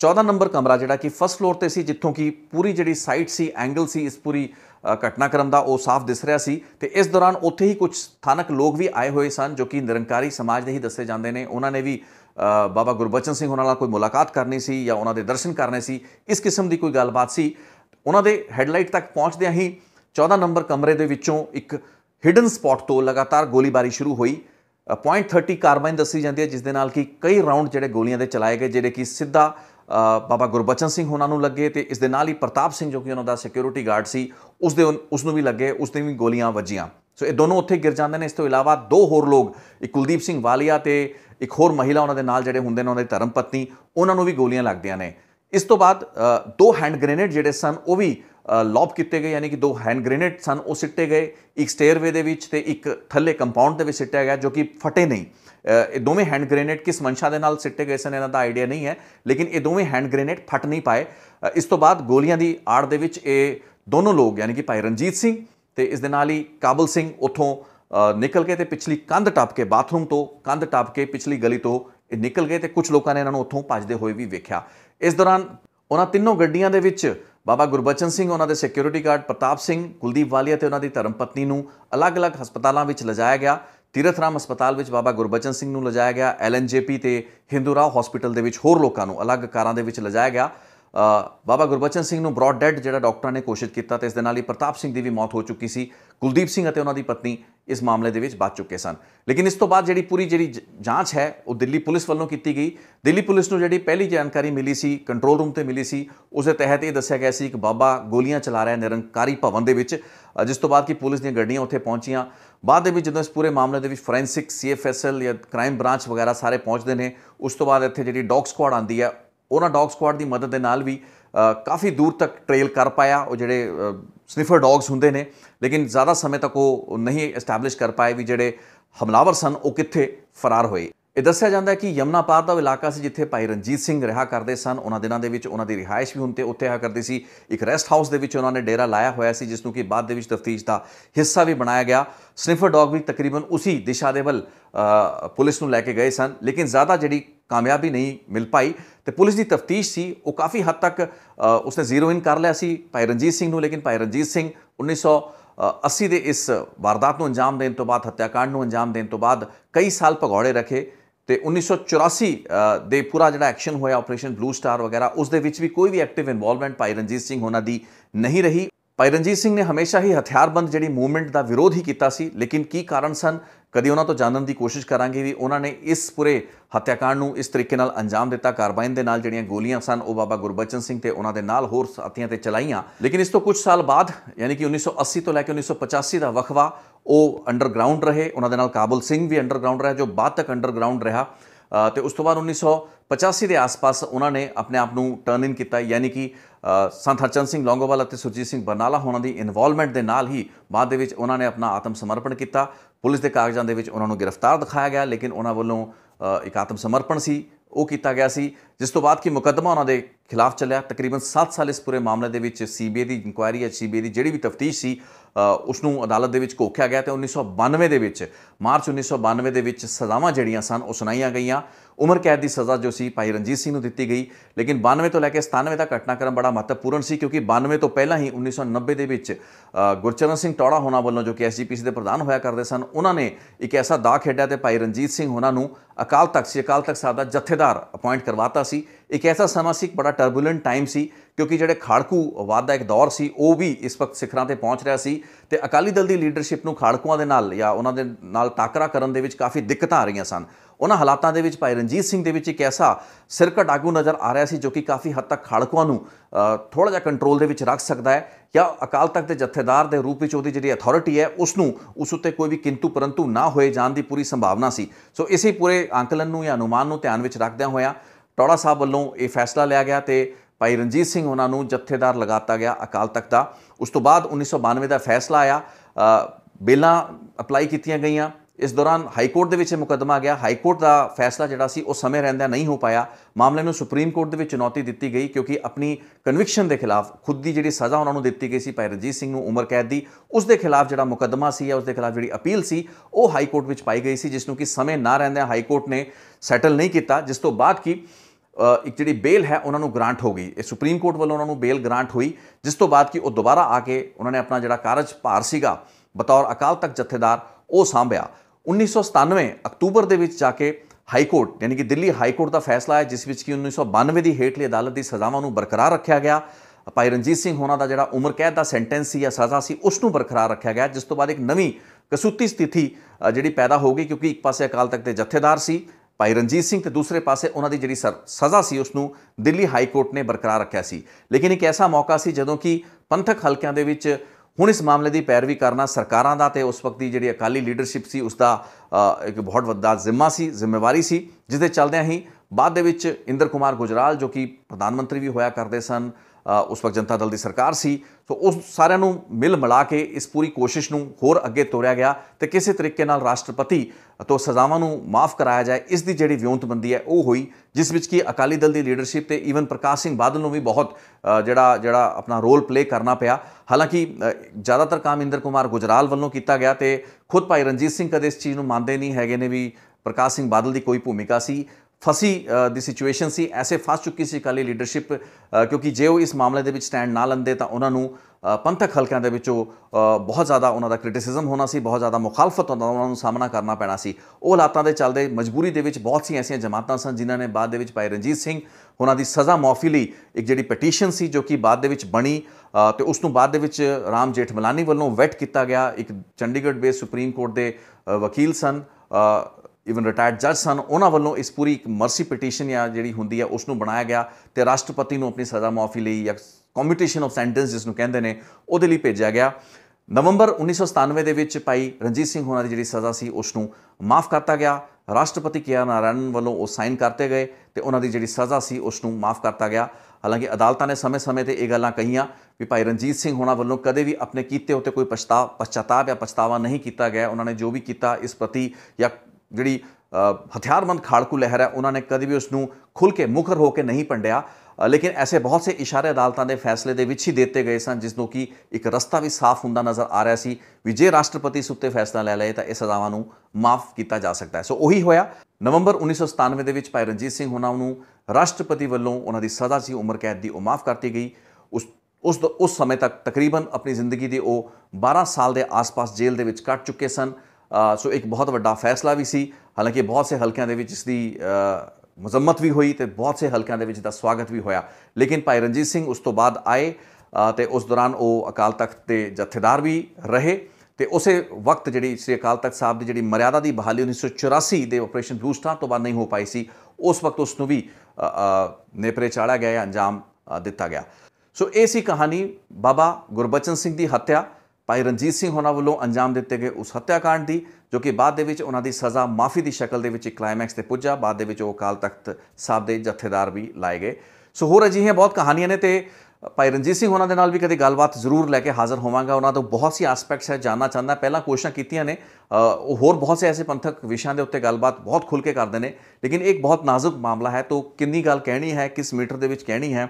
14 ਨੰਬਰ ਕਮਰਾ ਜਿਹੜਾ ਕਿ ਫਸਟ ਫਲੋਰ ਤੇ ਸੀ ਜਿੱਥੋਂ ਕਿ ਪੂਰੀ ਜਿਹੜੀ ਸਾਈਟ ਸੀ ਐਂਗਲ ਸੀ ਇਸ ਪੂਰੀ ਘਟਨਾਕ੍ਰਮ ਦਾ ਉਹ ਸਾਫ਼ ਦਿਸ ਰਿਹਾ ਸੀ ਤੇ ਇਸ ਦੌਰਾਨ ਉੱਥੇ ਹੀ ਕੁਝ ਸਥਾਨਕ ਲੋਕ ਵੀ ਆਏ ਹੋਏ ਸਨ ਜੋ ਕਿ ਨਿਰੰਕਾਰੀ ਸਮਾਜ ਦੇ ਹੀ ਦੱਸੇ ਜਾਂਦੇ ਨੇ ਉਹਨਾਂ ਨੇ ਵੀ ਬਾਬਾ ਗੁਰਬਚਨ ਸਿੰਘ ਉਹਨਾਂ ਨਾਲ ਕੋਈ ਮੁਲਾਕਾਤ ਕਰਨੀ ਸੀ ਜਾਂ ਉਹਨਾਂ ਦੇ ਦਰਸ਼ਨ ਕਰਨੇ ਸੀ ਇਸ ਕਿਸਮ ਦੀ ਕੋਈ ਗੱਲਬਾਤ ਸੀ ਉਹਨਾਂ ਦੇ ਹੈਡਲਾਈਟ ਤੱਕ ਪਹੁੰਚਦਿਆਂ ਹੀ 14 ਨੰਬਰ ਕਮਰੇ ਦੇ ਵਿੱਚੋਂ ਇੱਕ ਹਿਡਨ ਸਪੌਟ ਤੋਂ ਲਗਾਤਾਰ ਗੋਲੀਬਾਰੀ ਸ਼ੁਰੂ ਹੋਈ 0.30 30 ਕਾਰਬਾਈਨ ਦੱਸੀ ਜਾਂਦੀ ਹੈ ਜਿਸ ਦੇ ਨਾਲ ਕਿ ਕਈ ਰਾਉਂਡ ਜਿਹੜੇ ਗੋਲੀਆਂ ਦੇ ਚਲਾਏ ਗਏ ਜਿਹੜੇ ਕਿ ਸਿੱਧਾ ਬਾਬਾ ਗੁਰਬਚਨ ਸਿੰਘ ਉਹਨਾਂ ਨੂੰ ਲੱਗੇ ਤੇ ਇਸ ਦੇ ਨਾਲ ਹੀ ਪ੍ਰਤਾਪ ਸਿੰਘ ਜੋ ਕਿ ਉਹਨਾਂ ਦਾ ਸਿਕਿਉਰਿਟੀ ਗਾਰਡ ਸੀ ਉਸ ਦੇ ਉਸ ਨੂੰ ਵੀ ਲੱਗੇ ਉਸ ਤੇ ਵੀ ਗੋਲੀਆਂ ਵੱਜੀਆਂ ਸੋ ਇਹ ਦੋਨੋਂ ਉੱਥੇ ਗਿਰ ਜਾਂਦੇ ਨੇ ਇਸ ਤੋਂ ਇਲਾਵਾ ਦੋ ਹੋਰ ਲੋਕ ਇੱਕ ਕੁਲਦੀਪ ਸਿੰਘ ਵਾਲੀਆ ਤੇ ਇੱਕ ਹੋਰ ਮਹਿਲਾ ਉਹਨਾਂ ਦੇ ਨਾਲ ਜਿਹੜੇ ਹੁੰਦੇ ਨੇ ਉਹਨਾਂ ਦੀ ਧਰਮ ਪਤਨੀ ਉਹਨਾਂ ਨੂੰ ਵੀ ਗੋਲੀਆਂ ਲੱਗਦੀਆਂ ਨੇ ਇਸ ਤੋਂ ਬਾਅਦ ਦੋ ਹੈਂਡ ਗ੍ਰੇਨੇਡ ਜਿਹੜੇ ਸਨ ਉਹ ਵੀ ਲੌਬ ਕੀਤੇ ਗਏ ਯਾਨੀ ਕਿ ਦੋ ਹੈਂਡ ਗ੍ਰੇਨੇਡ ਸਨ ਉਹ ਸਿੱਟੇ ਗਏ ਇੱਕ ਸਟੇਅਰਵੇ ਦੇ ਵਿੱਚ ਤੇ ਇੱਕ ਥੱਲੇ ਕੰਪਾਊਂਡ ਦੇ ਵਿੱਚ ਸਿੱਟਿਆ ਗਿਆ ਜੋ ਕਿ ਫਟੇ ਨਹੀਂ ਇਹ ਦੋਵੇਂ ਹੈਂਡ ਗ੍ਰੇਨੇਡ ਕਿਸ ਮਨਸ਼ਾ ਦੇ ਨਾਲ ਸਿੱਟੇ ਗਏ ਸਨ ਇਹਨਾਂ ਦਾ ਆਈਡੀਆ ਨਹੀਂ ਹੈ ਲੇਕਿਨ ਇਹ ਦੋਵੇਂ ਹੈਂਡ ਗ੍ਰੇਨੇਡ ਫਟ ਨਹੀਂ ਪਾਏ ਇਸ ਤੋਂ ਬਾਅਦ ਗੋਲੀਆਂ ਦੀ ਆੜ ਦੇ ਵਿੱਚ ਇਹ ਦੋਨੋਂ ਲੋਕ ਯਾਨੀ ਕਿ ਭਾਈ ਰਣਜੀਤ ਸਿੰਘ ਤੇ ਇਸ ਦੇ ਨਾਲ ਹੀ ਕਾਬਲ ਸਿੰਘ ਉਥੋਂ ਨਿਕਲ ਕੇ ਤੇ ਪਿਛਲੀ ਕੰਧ ਟੱਪ ਕੇ ਬਾਥਰੂਮ ਤੋਂ ਕੰਧ ਟੱਪ ਕੇ ਪਿਛਲੀ ਗਲੀ ਤੋਂ ਇਹ ਨਿਕਲ ਗਏ ਤੇ ਕੁਝ ਲੋਕਾਂ ਨੇ ਇਹਨਾਂ ਨੂੰ ਉੱਥੋਂ ਭੱਜਦੇ ਹੋਏ ਵੀ ਵੇਖਿਆ ਇਸ ਦੌਰਾਨ ਉਹਨਾਂ ਤਿੰਨੋਂ ਗੱਡੀਆਂ ਦੇ ਵਿੱਚ ਬਾਬਾ ਗੁਰਬਚਨ ਸਿੰਘ ਉਹਨਾਂ ਦੇ ਸਿਕਿਉਰਿਟੀ ਗਾਰਡ ਪ੍ਰਤਾਪ ਸਿੰਘ ਕੁਲਦੀਪ ਵਾਲੀਆ ਤੇ ਉਹਨਾਂ ਦੀ ਧਰਮ ਪਤਨੀ ਨੂੰ ਅਲੱਗ-ਅਲੱਗ ਹਸਪਤਾਲਾਂ ਵਿੱਚ ਲਿਜਾਇਆ ਗਿਆ ਤੀਰਥਰਾਮ ਹਸਪਤਾਲ ਵਿੱਚ ਬਾਬਾ ਗੁਰਬਚਨ ਸਿੰਘ ਨੂੰ ਲਿਜਾਇਆ ਗਿਆ ਐਲਐਨਜੀਪੀ ਤੇ ਹਿੰਦੂਰਾਓ ਹਸਪੀਟਲ ਦੇ ਵਿੱਚ ਹੋਰ ਲੋਕਾਂ ਨੂੰ ਅਲੱਗ ਕਾਰਾਂ ਦੇ ਵਿੱਚ ਲਿਜਾਇਆ ਗਿਆ ਬਾਬਾ ਗੁਰਬਚਨ ਸਿੰਘ ਨੂੰ ਬ੍ਰੌਡ ਡੈਡ ਜਿਹੜਾ ਡਾਕਟਰਾਂ ਨੇ ਕੋਸ਼ਿਸ਼ ਕੀਤਾ ਤੇ ਇਸ ਦੇ ਨਾਲ ਹੀ ਪ੍ਰਤਾਪ ਸਿੰਘ ਦੀ ਵੀ ਮੌਤ ਹੋ ਚੁੱਕੀ ਸੀ ਕੁਲਦੀਪ ਸਿੰਘ ਅਤੇ ਉਹਨਾਂ ਦੀ ਪਤਨੀ ਇਸ ਮਾਮਲੇ ਦੇ ਵਿੱਚ ਬਚ ਚੁੱਕੇ ਸਨ ਲੇਕਿਨ ਇਸ ਤੋਂ ਬਾਅਦ ਜਿਹੜੀ ਪੂਰੀ ਜਿਹੜੀ ਜਾਂਚ ਹੈ ਉਹ ਦਿੱਲੀ ਪੁਲਿਸ ਵੱਲੋਂ ਕੀਤੀ ਗਈ ਦਿੱਲੀ ਪੁਲਿਸ ਨੂੰ ਜਿਹੜੀ ਪਹਿਲੀ ਜਾਣਕਾਰੀ ਮਿਲੀ ਸੀ ਕੰਟਰੋਲ ਰੂਮ ਤੇ ਮਿਲੀ ਸੀ ਉਸ ਦੇ ਤਹਿਤ ਇਹ ਦੱਸਿਆ ਗਿਆ ਸੀ ਕਿ ਬਾਬਾ ਗੋਲੀਆਂ ਚਲਾ ਰਿਹਾ ਨਿਰੰਕਾਰੀ ਭਵਨ ਦੇ ਵਿੱਚ ਜਿਸ ਤੋਂ ਬਾਅਦ ਕਿ ਪੁਲਿਸ ਦੀਆਂ ਗੱਡੀਆਂ ਉੱਥੇ ਪਹੁੰਚੀਆਂ ਬਾਅਦ ਦੇ ਵਿੱਚ ਜਦੋਂ ਇਸ ਪੂਰੇ ਮਾਮਲੇ ਦੇ ਵਿੱਚ ਫੋਰੈਂਸਿਕ ਸੀਐਫਐਸਐਲ ਜਾਂ ਕ੍ਰਾਈਮ ਬ੍ਰਾਂਚ ਵਗੈਰਾ ਸਾਰੇ ਪਹੁੰਚਦੇ ਨੇ ਉਸ ਤੋਂ ਬਾਅਦ ਇੱਥੇ ਜਿਹੜੀ ਡੌਗ ਸਕੁਆਡ ਆਂਦੀ ਹੈ ਉਹਨਾਂ ਡੌਗ ਸਕਵਾਡ ਦੀ ਮਦਦ ਦੇ ਨਾਲ ਵੀ ਕਾਫੀ ਦੂਰ ਤੱਕ ਟ੍ਰੇਲ ਕਰ ਪਾਇਆ ਉਹ ਜਿਹੜੇ ਸਨੀਫਰ ਡੌਗਸ ਹੁੰਦੇ ਨੇ ਲੇਕਿਨ ਜ਼ਿਆਦਾ ਸਮੇਂ ਤੱਕ ਉਹ ਨਹੀਂ ਐਸਟੈਬਲਿਸ਼ ਕਰ ਪਾਏ ਵੀ ਜਿਹੜੇ ਹਮਲਾਵਰ ਸਨ ਉਹ ਕਿੱਥੇ ਫਰਾਰ ਹੋਏ ਇਹ ਦੱਸਿਆ ਜਾਂਦਾ ਹੈ ਕਿ ਯਮਨਾ ਪਾਰ ਦਾ ਇਲਾਕਾ ਸੀ ਜਿੱਥੇ ਭਾਈ ਰਣਜੀਤ ਸਿੰਘ ਰਿਹਾ ਕਰਦੇ ਸਨ ਉਹਨਾਂ ਦਿਨਾਂ ਦੇ ਵਿੱਚ ਉਹਨਾਂ ਦੀ ਰਿਹਾਇਸ਼ ਵੀ ਹੁੰਦੇ ਤੇ ਉੱਥੇ ਆ ਕਰਦੀ ਸੀ ਇੱਕ ਰੈਸਟ ਹਾਊਸ ਦੇ ਵਿੱਚ ਉਹਨਾਂ ਨੇ ਡੇਰਾ ਲਾਇਆ ਹੋਇਆ ਸੀ ਜਿਸ ਨੂੰ ਕਿ ਬਾਅਦ ਦੇ ਵਿੱਚ ਤਫਤੀਸ਼ ਦਾ ਹਿੱਸਾ ਵੀ ਬਣਾਇਆ ਗਿਆ ਸਨਿਫਰ ਡੌਗ ਵੀ ਤਕਰੀਬਨ ਉਸੇ ਦਿਸ਼ਾ ਦੇ ਵੱਲ ਪੁਲਿਸ ਨੂੰ ਲੈ ਕੇ ਗਏ ਸਨ ਲੇਕਿਨ ਜ਼ਿਆਦਾ ਜਿਹੜੀ ਕਾਮਯਾਬੀ ਨਹੀਂ ਮਿਲ ਪਾਈ ਤੇ ਪੁਲਿਸ ਦੀ ਤਫਤੀਸ਼ ਸੀ ਉਹ ਕਾਫੀ ਹੱਦ ਤੱਕ ਉਸਨੇ ਜ਼ੀਰੋ ਇਨ ਕਰ ਲਿਆ ਸੀ ਭਾਈ ਰਣਜੀਤ ਸਿੰਘ ਨੂੰ ਲੇਕਿਨ ਭਾਈ ਰਣਜੀਤ ਸਿੰਘ 1900 80 ਦੇ ਇਸ ਵਾਰਦਾਤ ਨੂੰ ਅੰਜਾਮ ਦੇਣ ਤੋਂ ਬਾਅਦ ਹੱਤਿਆਕਾਂਡ ਨੂੰ ਅੰਜਾਮ ਦੇਣ ਤੋਂ ਬਾਅਦ ਕਈ ਸਾਲ ਭਗੌੜੇ ਰੱਖੇ ਤੇ 1984 ਦੇ ਪੂਰਾ ਜਿਹੜਾ ਐਕਸ਼ਨ ਹੋਇਆ ਆਪਰੇਸ਼ਨ ਬਲੂ ਸਟਾਰ ਵਗੈਰਾ ਉਸ ਦੇ ਵਿੱਚ ਵੀ ਕੋਈ ਵੀ ਐਕਟਿਵ ਇਨਵੋਲਵਮੈਂਟ ਭਾਈ ਰਣਜੀਤ ਸਿੰਘ ਹੋਣਾ ਦੀ ਨਹੀਂ ਰਹੀ ਭਾਈ ਰਣਜੀਤ ਸਿੰਘ ਨੇ ਹਮੇਸ਼ਾ ਹੀ ਹਥਿਆਰਬੰਦ ਜਿਹੜੀ ਮੂਵਮੈਂਟ ਦਾ ਵਿਰੋਧ ਹੀ ਕੀਤਾ ਸੀ ਲੇਕਿਨ ਕੀ ਕਾਰਨ ਸਨ ਕਦੀ ਉਹਨਾਂ ਤੋਂ ਜਾਣਨ ਦੀ ਕੋਸ਼ਿਸ਼ ਕਰਾਂਗੇ ਵੀ ਉਹਨਾਂ ਨੇ ਇਸ ਪੂਰੇ ਹੱਤਿਆਕਾਂਡ ਨੂੰ ਇਸ ਤਰੀਕੇ ਨਾਲ ਅੰਜਾਮ ਦਿੱਤਾ ਕਾਰਬਾਈਨ ਦੇ ਨਾਲ ਜਿਹੜੀਆਂ ਗੋਲੀਆਂ ਸਨ ਉਹ ਬਾਬਾ ਗੁਰਬਚਨ ਸਿੰਘ ਤੇ ਉਹਨਾਂ ਦੇ ਨਾਲ ਹੋਰ ਸਾਥੀਆਂ ਤੇ ਚਲਾਈਆਂ ਲੇਕਿਨ ਇਸ ਤੋਂ ਕੁਝ ਸਾਲ ਬਾਅਦ ਯਾਨੀ ਕਿ 1980 ਤੋਂ ਲੈ ਕੇ 1985 ਦਾ ਵਖਵਾ ਉਹ ਅੰਡਰਗਰਾਉਂਡ ਰਹੇ ਉਹਨਾਂ ਦੇ ਨਾਲ ਕਾਬਲ ਸਿੰਘ ਵੀ ਅੰਡਰਗਰਾਉਂਡ ਰਿਹਾ ਜੋ ਬਾਅਦ ਤੱਕ ਅੰਡਰਗਰਾਉਂਡ ਰਿਹਾ ਤੇ ਉਸ ਤੋਂ ਬਾਅਦ 1985 ਦੇ ਆਸ-ਪਾਸ ਉਹਨਾਂ ਨੇ ਆਪਣੇ ਆਪ ਨੂੰ ਟਰਨ ਇਨ ਕੀਤਾ ਯਾਨੀ ਕਿ ਸੰਤ ਹਰਚੰਦ ਸਿੰਘ ਲੌਂਗੋਵਾਲ ਅਤੇ ਸੁਰਜੀਤ ਸਿੰਘ ਬਰਨਾਲਾ ਹੋਣਾਂ ਦੀ ਇਨਵੋਲਵਮੈਂਟ ਦੇ ਨਾਲ ਹੀ ਬਾਅਦ ਦੇ ਵਿੱਚ ਉਹਨਾਂ ਨੇ ਆਪਣਾ ਆਤਮ ਸਮਰਪਣ ਕੀਤਾ ਪੁਲਿਸ ਦੇ ਕਾਗਜ਼ਾਂ ਦੇ ਵਿੱਚ ਉਹਨਾਂ ਨੂੰ ਗ੍ਰਿਫਤਾਰ ਦਿਖਾਇਆ ਗਿਆ ਲੇਕਿਨ ਉਹਨਾਂ ਵੱਲੋਂ ਇੱਕ ਆਤਮ ਸਮਰਪਣ ਸੀ ਉਹ ਕੀਤਾ ਗਿਆ ਸੀ ਜਿਸ ਤੋਂ ਬਾਅਦ ਕਿ ਮੁਕੱਦਮਾ ਉਹਨਾਂ ਦੇ ਖਿਲਾਫ ਚੱਲਿਆ ਤਕਰੀਬਨ 7 ਸਾਲ ਇਸ ਪੂਰੇ ਮਾਮਲੇ ਦੇ ਵਿੱਚ ਸੀਬੀਆਈ ਦੀ ਇਨਕੁਆਇਰੀ ਹੈ ਸੀਬੀਆਈ ਦੀ ਜਿਹੜੀ ਵੀ ਤਫਤੀਸ਼ ਸੀ ਉਸ ਨੂੰ ਅਦਾਲਤ ਦੇ ਵਿੱਚ ਕੋਖਿਆ ਗਿਆ ਤੇ 1992 ਦੇ ਵਿੱਚ ਮਾਰਚ 1992 ਦੇ ਵਿੱਚ ਸਜ਼ਾਵਾਂ ਜਿਹੜੀਆਂ ਸਨ ਉਹ ਸੁਣਾਈਆਂ ਗਈਆਂ ਉਮਰ ਕੈਦ ਦੀ ਸਜ਼ਾ ਜੋ ਸੀ ਭਾਈ ਰਣਜੀਤ ਸਿੰਘ ਨੂੰ ਦਿੱਤੀ ਗਈ ਲੇਕਿਨ 92 ਤੋਂ ਲੈ ਕੇ 97 ਦਾ ਘਟਨਾਕ੍ਰਮ ਬੜਾ ਮਹੱਤਵਪੂਰਨ ਸੀ ਕਿਉਂਕਿ 92 ਤੋਂ ਪਹਿਲਾਂ ਹੀ 1990 ਦੇ ਵਿੱਚ ਗੁਰਚਰਨ ਸਿੰਘ ਟੌੜਾ ਹੋਣਾ ਵੱਲੋਂ ਜੋ ਕਿ ਐਸਜੀਪੀਸੀ ਦੇ ਪ੍ਰਧਾਨ ਹੋਇਆ ਕਰਦੇ ਸਨ ਉਹਨਾਂ ਨੇ ਇੱਕ ਐਸਾ ਦਾਅ ਖੇਡਿਆ ਤੇ ਭਾਈ ਰਣਜੀਤ ਸਿੰਘ ਉਹਨਾਂ ਨੂੰ ਅਕਾਲ ਤਖਤ ਸੀ ਅਕਾਲ ਤਖਤ ਸਾਹਿਬ ਦਾ ਜਥੇਦਾਰ ਅਪਾਇੰਟ ਕਰਵਾਤਾ ਸੀ ਇੱਕ ਐਸਾ ਸਮਾਂ ਸੀ ਬੜਾ ਟਰਬੂਲੈਂਟ ਟਾਈਮ ਸੀ ਕਿਉਂਕਿ ਜਿਹੜੇ ਵਾਦ ਦਾ ਇੱਕ ਦੌਰ ਸੀ ਉਹ ਵੀ ਇਸ ਵਕਤ ਸਿਖਰਾਂ ਤੇ ਪਹੁੰਚ ਰਿਹਾ ਸੀ ਤੇ ਅਕਾਲੀ ਦਲ ਦੀ ਲੀਡਰਸ਼ਿਪ ਨੂੰ ਖਾੜਕੂਆਂ ਦੇ ਨਾਲ ਜਾਂ ਉਹਨਾਂ ਦੇ ਨਾਲ ਟਾਕਰਾ ਕਰਨ ਦੇ ਵਿੱਚ ਕਾਫੀ ਦਿੱਕਤਾਂ ਆ ਰਹੀਆਂ ਸਨ ਉਹਨਾਂ ਹਾਲਾਤਾਂ ਦੇ ਵਿੱਚ ਭਾਈ ਰਣਜੀਤ ਸਿੰਘ ਦੇ ਵਿੱਚ ਇੱਕ ਐਸਾ ਸਿਰਕਟ ਆਗੂ ਨਜ਼ਰ ਆ ਰਿਹਾ ਸੀ ਜੋ ਕਿ ਕਾਫੀ ਹੱਦ ਤੱਕ ਖਾੜਕੂਆਂ ਨੂੰ ਥੋੜਾ ਜਿਹਾ ਕੰਟਰੋਲ ਦੇ ਵਿੱਚ ਰੱਖ ਸਕਦਾ ਹੈ ਜਾਂ ਅਕਾਲ ਤਖਤ ਦੇ ਜਥੇਦਾਰ ਦੇ ਰੂਪ ਵਿੱਚ ਉਹਦੀ ਜਿਹੜੀ ਅਥਾਰਟੀ ਹੈ ਉਸ ਨੂੰ ਉਸ ਉੱਤੇ ਕੋਈ ਵੀ ਕਿੰਤੂ ਪਰੰਤੂ ਨਾ ਹੋਏ ਜਾਣ ਦੀ ਪੂਰੀ ਸੰਭਾਵਨਾ ਸੀ ਸੋ ਇਸੇ ਪੂਰੇ ਅੰਕਲਨ ਨੂੰ ਜਾਂ ਅਨੁਮਾਨ ਨੂੰ ਧਿਆਨ ਵਿੱਚ ਰੱਖਦਿਆਂ ਹੋਇਆ ਟੌੜਾ ਸਾਹਿਬ ਵੱਲੋਂ ਇਹ ਫੈਸਲਾ ਲਿਆ ਗਿਆ ਤੇ ਭਾਈ ਰਣਜੀਤ ਸਿੰਘ ਉਹਨਾਂ ਨੂੰ ਜਥੇਦਾਰ ਲਗਾਤਾ ਗਿਆ ਅਕਾਲ ਤਖਤ ਦਾ ਉਸ ਤੋਂ ਬਾਅਦ 1992 ਦਾ ਫੈਸਲਾ ਆਇਆ ਬੇਲਾਂ ਅਪਲਾਈ ਕੀਤੀਆਂ ਗਈਆਂ ਇਸ ਦੌਰਾਨ ਹਾਈ ਕੋਰਟ ਦੇ ਵਿੱਚ ਇਹ ਮੁਕਦਮਾ ਗਿਆ ਹਾਈ ਕੋਰਟ ਦਾ ਫੈਸਲਾ ਜਿਹੜਾ ਸੀ ਉਹ ਸਮੇਂ ਰਹਿੰਦਾ ਨਹੀਂ ਹੋ ਪਾਇਆ ਮਾਮਲੇ ਨੂੰ ਸੁਪਰੀਮ ਕੋਰਟ ਦੇ ਵਿੱਚ ਚੁਣੌਤੀ ਦਿੱਤੀ ਗਈ ਕਿਉਂਕਿ ਆਪਣੀ ਕਨਵਿਕਸ਼ਨ ਦੇ ਖਿਲਾਫ ਖੁਦ ਦੀ ਜਿਹੜੀ ਸਜ਼ਾ ਉਹਨਾਂ ਨੂੰ ਦਿੱਤੀ ਗਈ ਸੀ ਭਾਈ ਰਜੀਤ ਸਿੰਘ ਨੂੰ ਉਮਰ ਕੈਦ ਦੀ ਉਸ ਦੇ ਖਿਲਾਫ ਜਿਹੜਾ ਮੁਕਦਮਾ ਸੀ ਉਸ ਦੇ ਖਿਲਾਫ ਜਿਹੜੀ ਅਪੀਲ ਸੀ ਉਹ ਹਾਈ ਕੋਰਟ ਵਿੱਚ ਪਾਈ ਗਈ ਸੀ ਜਿਸ ਨੂੰ ਕਿ ਸਮੇਂ ਨਾ ਰਹਿੰਦਿਆਂ ਹਾਈ ਕੋਰਟ ਨੇ ਸੈਟਲ ਨਹੀਂ ਕੀਤਾ ਜਿਸ ਤੋਂ ਬਾਅਦ ਕੀ ਇੱਕ ਜਿਹੜੀ ਬੇਲ ਹੈ ਉਹਨਾਂ ਨੂੰ ਗ੍ਰਾਂਟ ਹੋ ਗਈ ਇਹ ਸੁਪਰੀਮ ਕੋਰਟ ਵੱਲੋਂ ਉਹਨਾਂ ਨੂੰ ਬੇਲ ਗ੍ਰਾਂਟ ਹੋਈ ਜਿਸ ਤੋਂ ਬਾਅਦ ਕਿ ਉਹ ਦੁਬਾਰਾ ਆ ਕੇ ਉਹਨਾਂ ਨੇ ਆਪਣਾ ਜਿਹੜਾ ਕਾਰਜ ਭਾਰ ਸੀਗਾ ਬਤੌਰ ਅਕਾਲ ਤਖਤ ਜਥੇਦਾਰ ਉਹ ਸੰਭਿਆ 1997 ਅਕਤੂਬਰ ਦੇ ਵਿੱਚ ਜਾ ਕੇ ਹਾਈ ਕੋਰਟ ਯਾਨੀ ਕਿ ਦਿੱਲੀ ਹਾਈ ਕੋਰਟ ਦਾ ਫੈਸਲਾ ਹੈ ਜਿਸ ਵਿੱਚ ਕਿ 1992 ਦੀ ਹੇਠਲੀ ਅਦਾਲਤ ਦੀ ਸਜ਼ਾਵਾਂ ਨੂੰ ਬਰਕਰਾਰ ਰੱਖਿਆ ਗਿਆ ਭਾਈ ਰਣਜੀਤ ਸਿੰਘ ਹੋਣਾ ਦਾ ਜਿਹੜਾ ਉਮਰ ਕੈਦ ਦਾ ਸੈਂਟੈਂਸ ਸੀ ਜਾਂ ਸਜ਼ਾ ਸੀ ਉਸ ਨੂੰ ਬਰਕਰਾਰ ਰੱਖਿਆ ਗਿਆ ਜਿਸ ਤੋਂ ਬਾਅਦ ਇੱਕ ਨਵੀਂ ਕਸੂਤੀ ਸਥਿਤੀ ਜਿਹੜੀ ਪੈਦਾ ਹੋ ਗਈ ਕਿਉਂਕਿ ਇੱਕ ਪਾਸੇ ਅਕਾਲ ਤਖਤ ਦੇ ਜਥੇਦਾਰ ਸੀ ਭਾਈ ਰਣਜੀਤ ਸਿੰਘ ਤੇ ਦੂਸਰੇ ਪਾਸੇ ਉਹਨਾਂ ਦੀ ਜਿਹੜੀ ਸਜ਼ਾ ਸੀ ਉਸ ਨੂੰ ਦਿੱਲੀ ਹਾਈ ਕੋਰਟ ਨੇ ਬਰਕਰਾਰ ਰੱਖਿਆ ਸੀ ਲੇਕਿਨ ਇੱਕ ਐਸਾ ਮੌਕਾ ਸੀ ਜਦੋਂ ਕਿ ਪੰਥਕ ਹਲਕਿਆਂ ਦੇ ਵਿੱਚ ਹੁਣ ਇਸ ਮਾਮਲੇ ਦੀ ਪੈਰਵੀ ਕਰਨਾ ਸਰਕਾਰਾਂ ਦਾ ਤੇ ਉਸ ਵਕਤ ਦੀ ਜਿਹੜੀ ਅਕਾਲੀ ਲੀਡਰਸ਼ਿਪ ਸੀ ਉਸ ਦਾ ਇੱਕ ਬਹੁਤ ਵੱਡਾ ਜ਼ਿੰਮਾ ਸੀ ਜ਼ਿੰਮੇਵਾਰੀ ਸੀ ਜਿਸ ਦੇ ਚੱਲਦਿਆਂ ਹੀ ਬਾਅਦ ਦੇ ਵਿੱਚ ਇੰਦਰ ਕੁਮਾਰ ਗੁਜਰਾਲ ਜੋ ਕਿ ਪ੍ਰਧਾਨ ਮੰਤਰੀ ਵੀ ਹੋਇਆ ਕਰਦੇ ਸਨ ਉਸ ਵਕਤ ਜਨਤਾ ਦਲ ਦੀ ਸਰਕਾਰ ਸੀ ਸੋ ਉਸ ਸਾਰਿਆਂ ਨੂੰ ਮਿਲ ਮਿਲਾ ਕੇ ਇਸ ਪੂਰੀ ਕੋਸ਼ਿਸ਼ ਨੂੰ ਹੋਰ ਅੱਗੇ ਤੋਰਿਆ ਗਿਆ ਤੇ ਕਿਸੇ ਤਰੀਕੇ ਨਾਲ ਰਾਸ਼ਟਰਪਤੀ ਤੋਂ ਸਜ਼ਾਵਾਂ ਨੂੰ ਮਾਫ ਕਰਾਇਆ ਜਾਏ ਇਸ ਦੀ ਜਿਹੜੀ ਵਿਉਂਤਬੰਦੀ ਹੈ ਉਹ ਹੋਈ ਜਿਸ ਵਿੱਚ ਕੀ ਅਕਾਲੀ ਦਲ ਦੀ ਲੀਡਰਸ਼ਿਪ ਤੇ ਈਵਨ ਪ੍ਰਕਾਸ਼ ਸਿੰਘ ਬਾਦਲ ਨੂੰ ਵੀ ਬਹੁਤ ਜਿਹੜਾ ਜਿਹੜਾ ਆਪਣਾ ਰੋਲ ਪਲੇ ਕਰਨਾ ਪਿਆ ਹਾਲਾਂਕਿ ਜ਼ਿਆਦਾਤਰ ਕੰਮ ਇੰਦਰ ਕੁਮਾਰ ਗੁਜਰਾਲ ਵੱਲੋਂ ਕੀਤਾ ਗਿਆ ਤੇ ਖੁਦ ਭਾਈ ਰਣਜੀਤ ਸਿੰਘ ਕਦੇ ਇਸ ਚੀਜ਼ ਨੂੰ ਮੰਨਦੇ ਨਹੀਂ ਹੈਗੇ ਨੇ ਵੀ ਪ੍ਰਕਾਸ਼ ਸਿੰਘ ਬਾਦਲ ਦੀ ਕੋਈ ਭੂਮਿਕਾ ਸੀ ਫਸੀ ਦੀ ਸਿਚੁਏਸ਼ਨ ਸੀ ਐਸੇ ਫਸ ਚੁੱਕੀ ਸੀ ਕਾਲੀ ਲੀਡਰਸ਼ਿਪ ਕਿਉਂਕਿ ਜੇ ਉਹ ਇਸ ਮਾਮਲੇ ਦੇ ਵਿੱਚ ਸਟੈਂਡ ਨਾ ਲੰਦੇ ਤਾਂ ਉਹਨਾਂ ਨੂੰ ਪੰਥਕ ਹਲਕਿਆਂ ਦੇ ਵਿੱਚੋਂ ਬਹੁਤ ਜ਼ਿਆਦਾ ਉਹਨਾਂ ਦਾ ਕ੍ਰਿਟਿਸਿਜ਼ਮ ਹੋਣਾ ਸੀ ਬਹੁਤ ਜ਼ਿਆਦਾ ਮੁਖਾਲਫਤ ਹੁੰਦਾ ਉਹਨਾਂ ਨੂੰ ਸਾਹਮਣਾ ਕਰਨਾ ਪੈਣਾ ਸੀ ਉਹ ਹਾਲਾਤਾਂ ਦੇ ਚੱਲਦੇ ਮਜਬੂਰੀ ਦੇ ਵਿੱਚ ਬਹੁਤ ਸੀ ਐਸੀਆਂ ਜਮਾਤਾਂ ਸਨ ਜਿਨ੍ਹਾਂ ਨੇ ਬਾਅਦ ਦੇ ਵਿੱਚ ਭਾਈ ਰਣਜੀਤ ਸਿੰਘ ਉਹਨਾਂ ਦੀ ਸਜ਼ਾ ਮਾਫੀ ਲਈ ਇੱਕ ਜਿਹੜੀ ਪਟੀਸ਼ਨ ਸੀ ਜੋ ਕਿ ਬਾਅਦ ਦੇ ਵਿੱਚ ਬਣੀ ਤੇ ਉਸ ਨੂੰ ਬਾਅਦ ਦੇ ਵਿੱਚ ਰਾਮ ਜੇਠ ਮਲਾਨੀ ਵੱਲੋਂ ਵੈਟ ਕੀਤਾ ਗਿਆ ਇੱਕ ਚੰਡੀਗੜ੍ਹ ਬੇਸ ਸੁਪਰੀਮ ਕੋਰਟ ਦੇ ਵਕੀਲ ਸਨ ਇਵਨ ਰਿਟਾਇਰਡ ਜੱਜ ਸਨ ਉਹਨਾਂ ਵੱਲੋਂ ਇਸ ਪੂਰੀ ਇੱਕ ਮਰਸੀ ਪਟੀਸ਼ਨ ਜਾਂ ਜਿਹੜੀ ਹੁੰਦੀ ਹੈ ਉਸ ਨੂੰ ਬਣਾਇਆ ਗਿਆ ਤੇ ਰਾਸ਼ਟਰਪਤੀ ਨੂੰ ਆਪਣੀ ਸਜ਼ਾ ਮਾਫੀ ਲਈ ਜਾਂ ਕਮਿਊਟੇਸ਼ਨ ਆਫ ਸੈਂਟੈਂਸ ਜਿਸ ਨੂੰ ਕਹਿੰਦੇ ਨੇ ਉਹਦੇ ਲਈ ਭੇਜਿਆ ਗਿਆ ਨਵੰਬਰ 1997 ਦੇ ਵਿੱਚ ਭਾਈ ਰਣਜੀਤ ਸਿੰਘ ਹੋਣਾ ਦੀ ਜਿਹੜੀ ਸਜ਼ਾ ਸੀ ਉਸ ਨੂੰ ਮਾਫ ਕਰਤਾ ਗਿਆ ਰਾਸ਼ਟਰਪਤੀ ਕੇ ਨਾਰਾਇਣ ਵੱਲੋਂ ਉਹ ਸਾਈਨ ਕਰਤੇ ਗਏ ਤੇ ਉਹਨਾਂ ਦੀ ਜਿਹੜੀ ਸਜ਼ਾ ਸੀ ਉਸ ਨੂੰ ਮਾਫ ਕਰਤਾ ਗਿਆ ਹਾਲਾਂਕਿ ਅਦਾਲਤਾਂ ਨੇ ਸਮੇਂ-ਸਮੇਂ ਤੇ ਇਹ ਗੱਲਾਂ ਕਹੀਆਂ ਵੀ ਭਾਈ ਰਣਜੀਤ ਸਿੰਘ ਹੋਣਾ ਵੱਲੋਂ ਕਦੇ ਵੀ ਆਪਣੇ ਕੀਤੇ ਉਤੇ ਕੋਈ ਪਛਤਾਵਾ ਪਛਤਾਵਾ ਨਹੀਂ ਕੀਤਾ ਗਿਆ ਉਹਨਾਂ ਨੇ ਜੋ ਵੀ ਕੀਤਾ ਇਸ ਪ੍ਰਤੀ ਜਾਂ ਜਿਹੜੀ ਹਥਿਆਰਬੰਦ ਖਾਲਕੂ ਲਹਿਰ ਹੈ ਉਹਨਾਂ ਨੇ ਕਦੇ ਵੀ ਉਸ ਨੂੰ ਖੁੱਲ ਕੇ ਮੁਖਰ ਹੋ ਕੇ ਨਹੀਂ ਪੰਡਿਆ ਲੇਕਿਨ ਐਸੇ ਬਹੁਤ ਸੇ ਇਸ਼ਾਰੇ ਅਦਾਲਤਾਂ ਦੇ ਫੈਸਲੇ ਦੇ ਵਿੱਚ ਹੀ ਦਿੱਤੇ ਗਏ ਸਨ ਜਿਸ ਨੂੰ ਕਿ ਇੱਕ ਰਸਤਾ ਵੀ ਸਾਫ਼ ਹੁੰਦਾ ਨਜ਼ਰ ਆ ਰਿਹਾ ਸੀ ਵੀ ਜੇ ਰਾਸ਼ਟਰਪਤੀ ਸੁੱਤੇ ਫੈਸਲਾ ਲੈ ਲਏ ਤਾਂ ਇਹ ਸਜ਼ਾਵਾਂ ਨੂੰ ਮਾਫ ਕੀਤਾ ਜਾ ਸਕਦਾ ਹੈ ਸੋ ਉਹੀ ਹੋਇਆ ਨਵੰਬਰ 1997 ਦੇ ਵਿੱਚ ਭਾਈ ਰਣਜੀਤ ਸਿੰਘ ਹੁਣਾਂ ਨੂੰ ਰਾਸ਼ਟਰਪਤੀ ਵੱਲੋਂ ਉਹਨਾਂ ਦੀ ਸਜ਼ਾ ਸੀ ਉਮਰ ਕੈਦ ਦੀ ਉਹ ਮਾਫ ਕਰਤੀ ਗਈ ਉਸ ਉਸ ਉਸ ਸਮੇਂ ਤੱਕ ਤਕਰੀਬਨ ਆਪਣੀ ਜ਼ਿੰਦਗੀ ਦੀ ਉਹ 12 ਸਾਲ ਦੇ ਆਸ-ਪਾਸ ਜੇਲ੍ਹ ਦੇ ਵਿੱਚ ਕੱਟ ਚੁੱਕੇ ਸਨ ਸੋ ਇੱਕ ਬਹੁਤ ਵੱਡਾ ਫੈਸਲਾ ਵੀ ਸੀ ਹਾਲਾਂਕਿ ਬਹੁਤ ਸੇ ਹਲਕਿਆਂ ਦੇ ਵਿੱਚ ਇਸ ਦੀ ਮਜ਼ਮਤ ਵੀ ਹੋਈ ਤੇ ਬਹੁਤ ਸੇ ਹਲਕਿਆਂ ਦੇ ਵਿੱਚ ਦਾ ਸਵਾਗਤ ਵੀ ਹੋਇਆ ਲੇਕਿਨ ਭਾਈ ਰਣਜੀਤ ਸਿੰਘ ਉਸ ਤੋਂ ਬਾਅਦ ਆਏ ਤੇ ਉਸ ਦੌਰਾਨ ਉਹ ਅਕਾਲ ਤਖਤ ਦੇ ਜਥੇਦਾਰ ਵੀ ਰਹੇ ਤੇ ਉਸੇ ਵਕਤ ਜਿਹੜੀ ਸ੍ਰੀ ਅਕਾਲ ਤਖਤ ਸਾਹਿਬ ਦੀ ਜਿਹੜੀ ਮਰਿਆਦਾ ਦੀ ਬਹਾਲੀ 1984 ਦੇ ਆਪਰੇਸ਼ਨ ਬਲੂ ਸਟਾਰ ਤੋਂ ਬਾਅਦ ਨਹੀਂ ਹੋ ਪਾਈ ਸੀ ਉਸ ਵਕਤ ਉਸ ਨੂੰ ਵੀ ਨੇਪਰੇ ਚਾੜਾ ਗਿਆ ਅੰਜਾਮ ਦਿੱਤਾ ਗਿਆ ਸੋ ਇਹ ਸੀ ਕਹਾਣੀ ਬਾਬਾ ਗੁਰਬਚਨ ਸਿੰਘ ਦੀ ਹੱਤਿਆ ਭਾਈ ਰਣਜੀਤ ਸਿੰਘ ਹੋਣਾ ਵੱਲੋਂ ਅੰਜਾਮ ਦਿੱਤੇ ਗਏ ਉਸ ਹੱਤਿਆਕਾਂਡ ਦੀ ਜੋ ਕਿ ਬਾਅਦ ਦੇ ਵਿੱਚ ਉਹਨਾਂ ਦੀ ਸਜ਼ਾ ਮਾਫੀ ਦੀ ਸ਼ਕਲ ਦੇ ਵਿੱਚ ਕਲਾਈਮੈਕਸ ਤੇ ਪੁੱਜਾ ਬਾਅਦ ਦੇ ਵਿੱਚ ਉਹ ਅਕਾਲ ਤਖਤ ਸਾਹਿਬ ਦੇ ਜਥੇਦਾਰ ਵੀ ਲਾਏ ਗਏ ਸੋ ਹੋਰ ਅਜਿਹੀਆਂ ਬਹੁਤ ਕਹਾਣੀਆਂ ਨੇ ਤੇ ਭਾਈ ਰਣਜੀਤ ਸਿੰਘ ਉਹਨਾਂ ਦੇ ਨਾਲ ਵੀ ਕਦੇ ਗੱਲਬਾਤ ਜ਼ਰੂਰ ਲੈ ਕੇ ਹਾਜ਼ਰ ਹੋਵਾਂਗਾ ਉਹਨਾਂ ਤੋਂ ਬਹੁਤ ਸੀ ਐਸਪੈਕਟਸ ਹੈ ਜਾਨਣਾ ਚਾਹੁੰਦਾ ਪਹਿਲਾਂ ਕੋਸ਼ਿਸ਼ਾਂ ਕੀਤੀਆਂ ਨੇ ਉਹ ਹੋਰ ਬਹੁਤ ਸੇ ਐਸੇ ਪੰਥਕ ਵਿਸ਼ਿਆਂ ਦੇ ਉੱਤੇ ਗੱਲਬਾਤ ਬਹੁਤ ਖੁੱਲ ਕੇ ਕਰਦੇ ਨੇ ਲੇਕਿਨ ਇੱਕ ਬਹੁਤ ਨਾਜ਼ੁਕ ਮਾਮਲਾ ਹੈ ਤੋਂ ਕਿੰਨੀ ਗੱਲ ਕਹਿਣੀ ਹੈ ਕਿਸ ਮੀਟਰ ਦੇ ਵਿੱਚ ਕਹਿਣੀ ਹੈ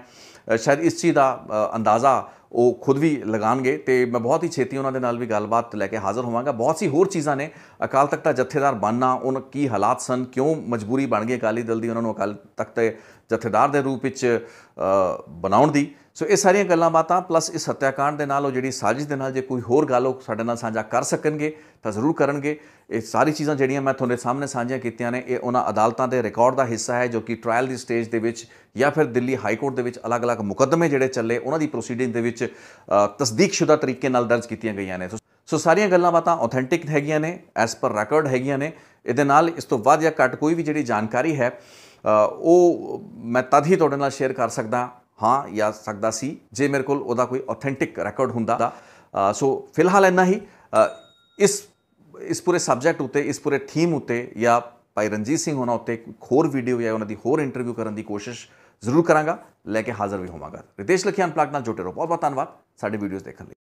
ਸ਼ਾਇਦ ਇਸ ਚੀਜ਼ ਦਾ ਅੰਦਾਜ਼ਾ ਉਹ ਖੁਦ ਵੀ ਲਗਾਣਗੇ ਤੇ ਮੈਂ ਬਹੁਤ ਹੀ ਛੇਤੀ ਉਹਨਾਂ ਦੇ ਨਾਲ ਵੀ ਗੱਲਬਾਤ ਲੈ ਕੇ ਹਾਜ਼ਰ ਹੋਵਾਂਗਾ ਬਹੁਤ ਸੀ ਹੋਰ ਚੀਜ਼ਾਂ ਨੇ ਅਕਾਲ ਤਖਤ ਦਾ ਜਥੇਦਾਰ ਬਣਨਾ ਉਹਨਾਂ ਕੀ ਹਾਲਾਤ ਸਨ ਕਿਉਂ ਮਜਬੂਰੀ ਬਣ ਗਈ ਅਕਾਲੀ ਦਲ ਦੀ ਉਹਨਾਂ ਨੂੰ ਅਕਾਲ ਤਖਤ ਦੇ ਜਥੇਦਾਰ ਦੇ ਰੂਪ ਵਿੱਚ ਬਣਾਉਣ ਦੀ ਸੋ ਇਹ ਸਾਰੀਆਂ ਗੱਲਾਂ ਬਾਤਾਂ ਪਲੱਸ ਇਸ ਹੱਤਿਆਕਾਂਡ ਦੇ ਨਾਲ ਉਹ ਜਿਹੜੀ ਸਾਜ਼ਿਸ਼ ਦੇ ਨਾਲ ਜੇ ਕੋਈ ਹੋਰ ਗੱਲ ਉਹ ਸਾਡੇ ਨਾਲ ਸਾਂਝਾ ਕਰ ਸਕਣਗੇ ਤਾਂ ਜ਼ਰੂਰ ਕਰਨਗੇ ਇਹ ਸਾਰੀ ਚੀਜ਼ਾਂ ਜਿਹੜੀਆਂ ਮੈਂ ਤੁਹਾਡੇ ਸਾਹਮਣੇ ਸਾਂਝੀਆਂ ਕੀਤੀਆਂ ਨੇ ਇਹ ਉਹਨਾਂ ਅਦਾਲਤਾਂ ਦੇ ਰਿਕਾਰਡ ਦਾ ਹਿੱਸਾ ਹੈ ਜੋ ਕਿ ਟ੍ਰਾਇਲ ਦੀ ਸਟੇਜ ਦੇ ਵਿੱਚ ਜਾਂ ਫਿਰ ਦਿੱਲੀ ਹਾਈ ਕੋਰਟ ਦੇ ਵਿੱਚ ਅਲੱਗ-ਅਲੱਗ ਮੁਕੱਦਮੇ ਜਿਹੜੇ ਚੱਲੇ ਉਹਨਾਂ ਦੀ ਪ੍ਰੋਸੀਡਿੰਗ ਦੇ ਵਿੱਚ ਤਸਦੀਕਸ਼ੁਦਾ ਤਰੀਕੇ ਨਾਲ ਦਰਜ ਕੀਤੀਆਂ ਗਈਆਂ ਨੇ ਸੋ ਸਾਰੀਆਂ ਗੱਲਾਂ ਬਾਤਾਂ ਆਥੈਂਟਿਕ ਹੈਗੀਆਂ ਨੇ ਐਸ ਪਰ ਰਿਕਾਰਡ ਹੈਗੀਆਂ ਨੇ ਇਹਦੇ ਨਾਲ ਇਸ ਤੋਂ ਵੱਧ ਜਾਂ ਘੱਟ ਕੋਈ ਵੀ ਜਿਹੜੀ ਜਾਣਕਾਰੀ ਹੈ ਉਹ ਮੈਂ ਤਦ ਹੀ ਤੁਹਾਡੇ ਨਾਲ ਸ਼ੇਅਰ ਕਰ ਸਕਦਾ ਹਾਂ ਜਾਂ ਸਕਦਾ ਸੀ ਜੇ ਮੇਰੇ ਕੋਲ ਉਹਦਾ ਕੋਈ ਆਥੈਂਟਿਕ ਰਿਕਾਰਡ ਹੁੰਦਾ ਸੋ ਫਿਲਹਾਲ ਇੰਨਾ ਹੀ ਇਸ ਇਸ ਪੂਰੇ ਸਬਜੈਕਟ ਉਤੇ ਇਸ ਪੂਰੇ ਥੀਮ ਉਤੇ ਜਾਂ ਭਾਈ ਰਣਜੀਤ ਸਿੰਘ ਹੋਣਾ ਉੱਤੇ ਹੋਰ ਵੀਡੀਓ ਜਾਂ ਉਹਨਾਂ ਦੀ ਹੋਰ ਇੰਟਰਵਿਊ ਕਰਨ ਦੀ ਕੋਸ਼ਿਸ਼ ਜ਼ਰੂਰ ਕਰਾਂਗਾ ਲੈ ਕੇ ਹਾਜ਼ਰ ਵੀ ਹੋਵਾਂਗਾ ਰਿਤੇਸ਼ ਲਖਿਆਨ ਅਨਪਲੱਗ ਨਾਲ ਜੁਟੇ ਰਹੋ ਬਹੁਤ ਬਹੁਤ ਧੰਨਵਾਦ ਸਾਡੇ ਵੀਡੀਓਜ਼ ਦੇਖਣ ਲਈ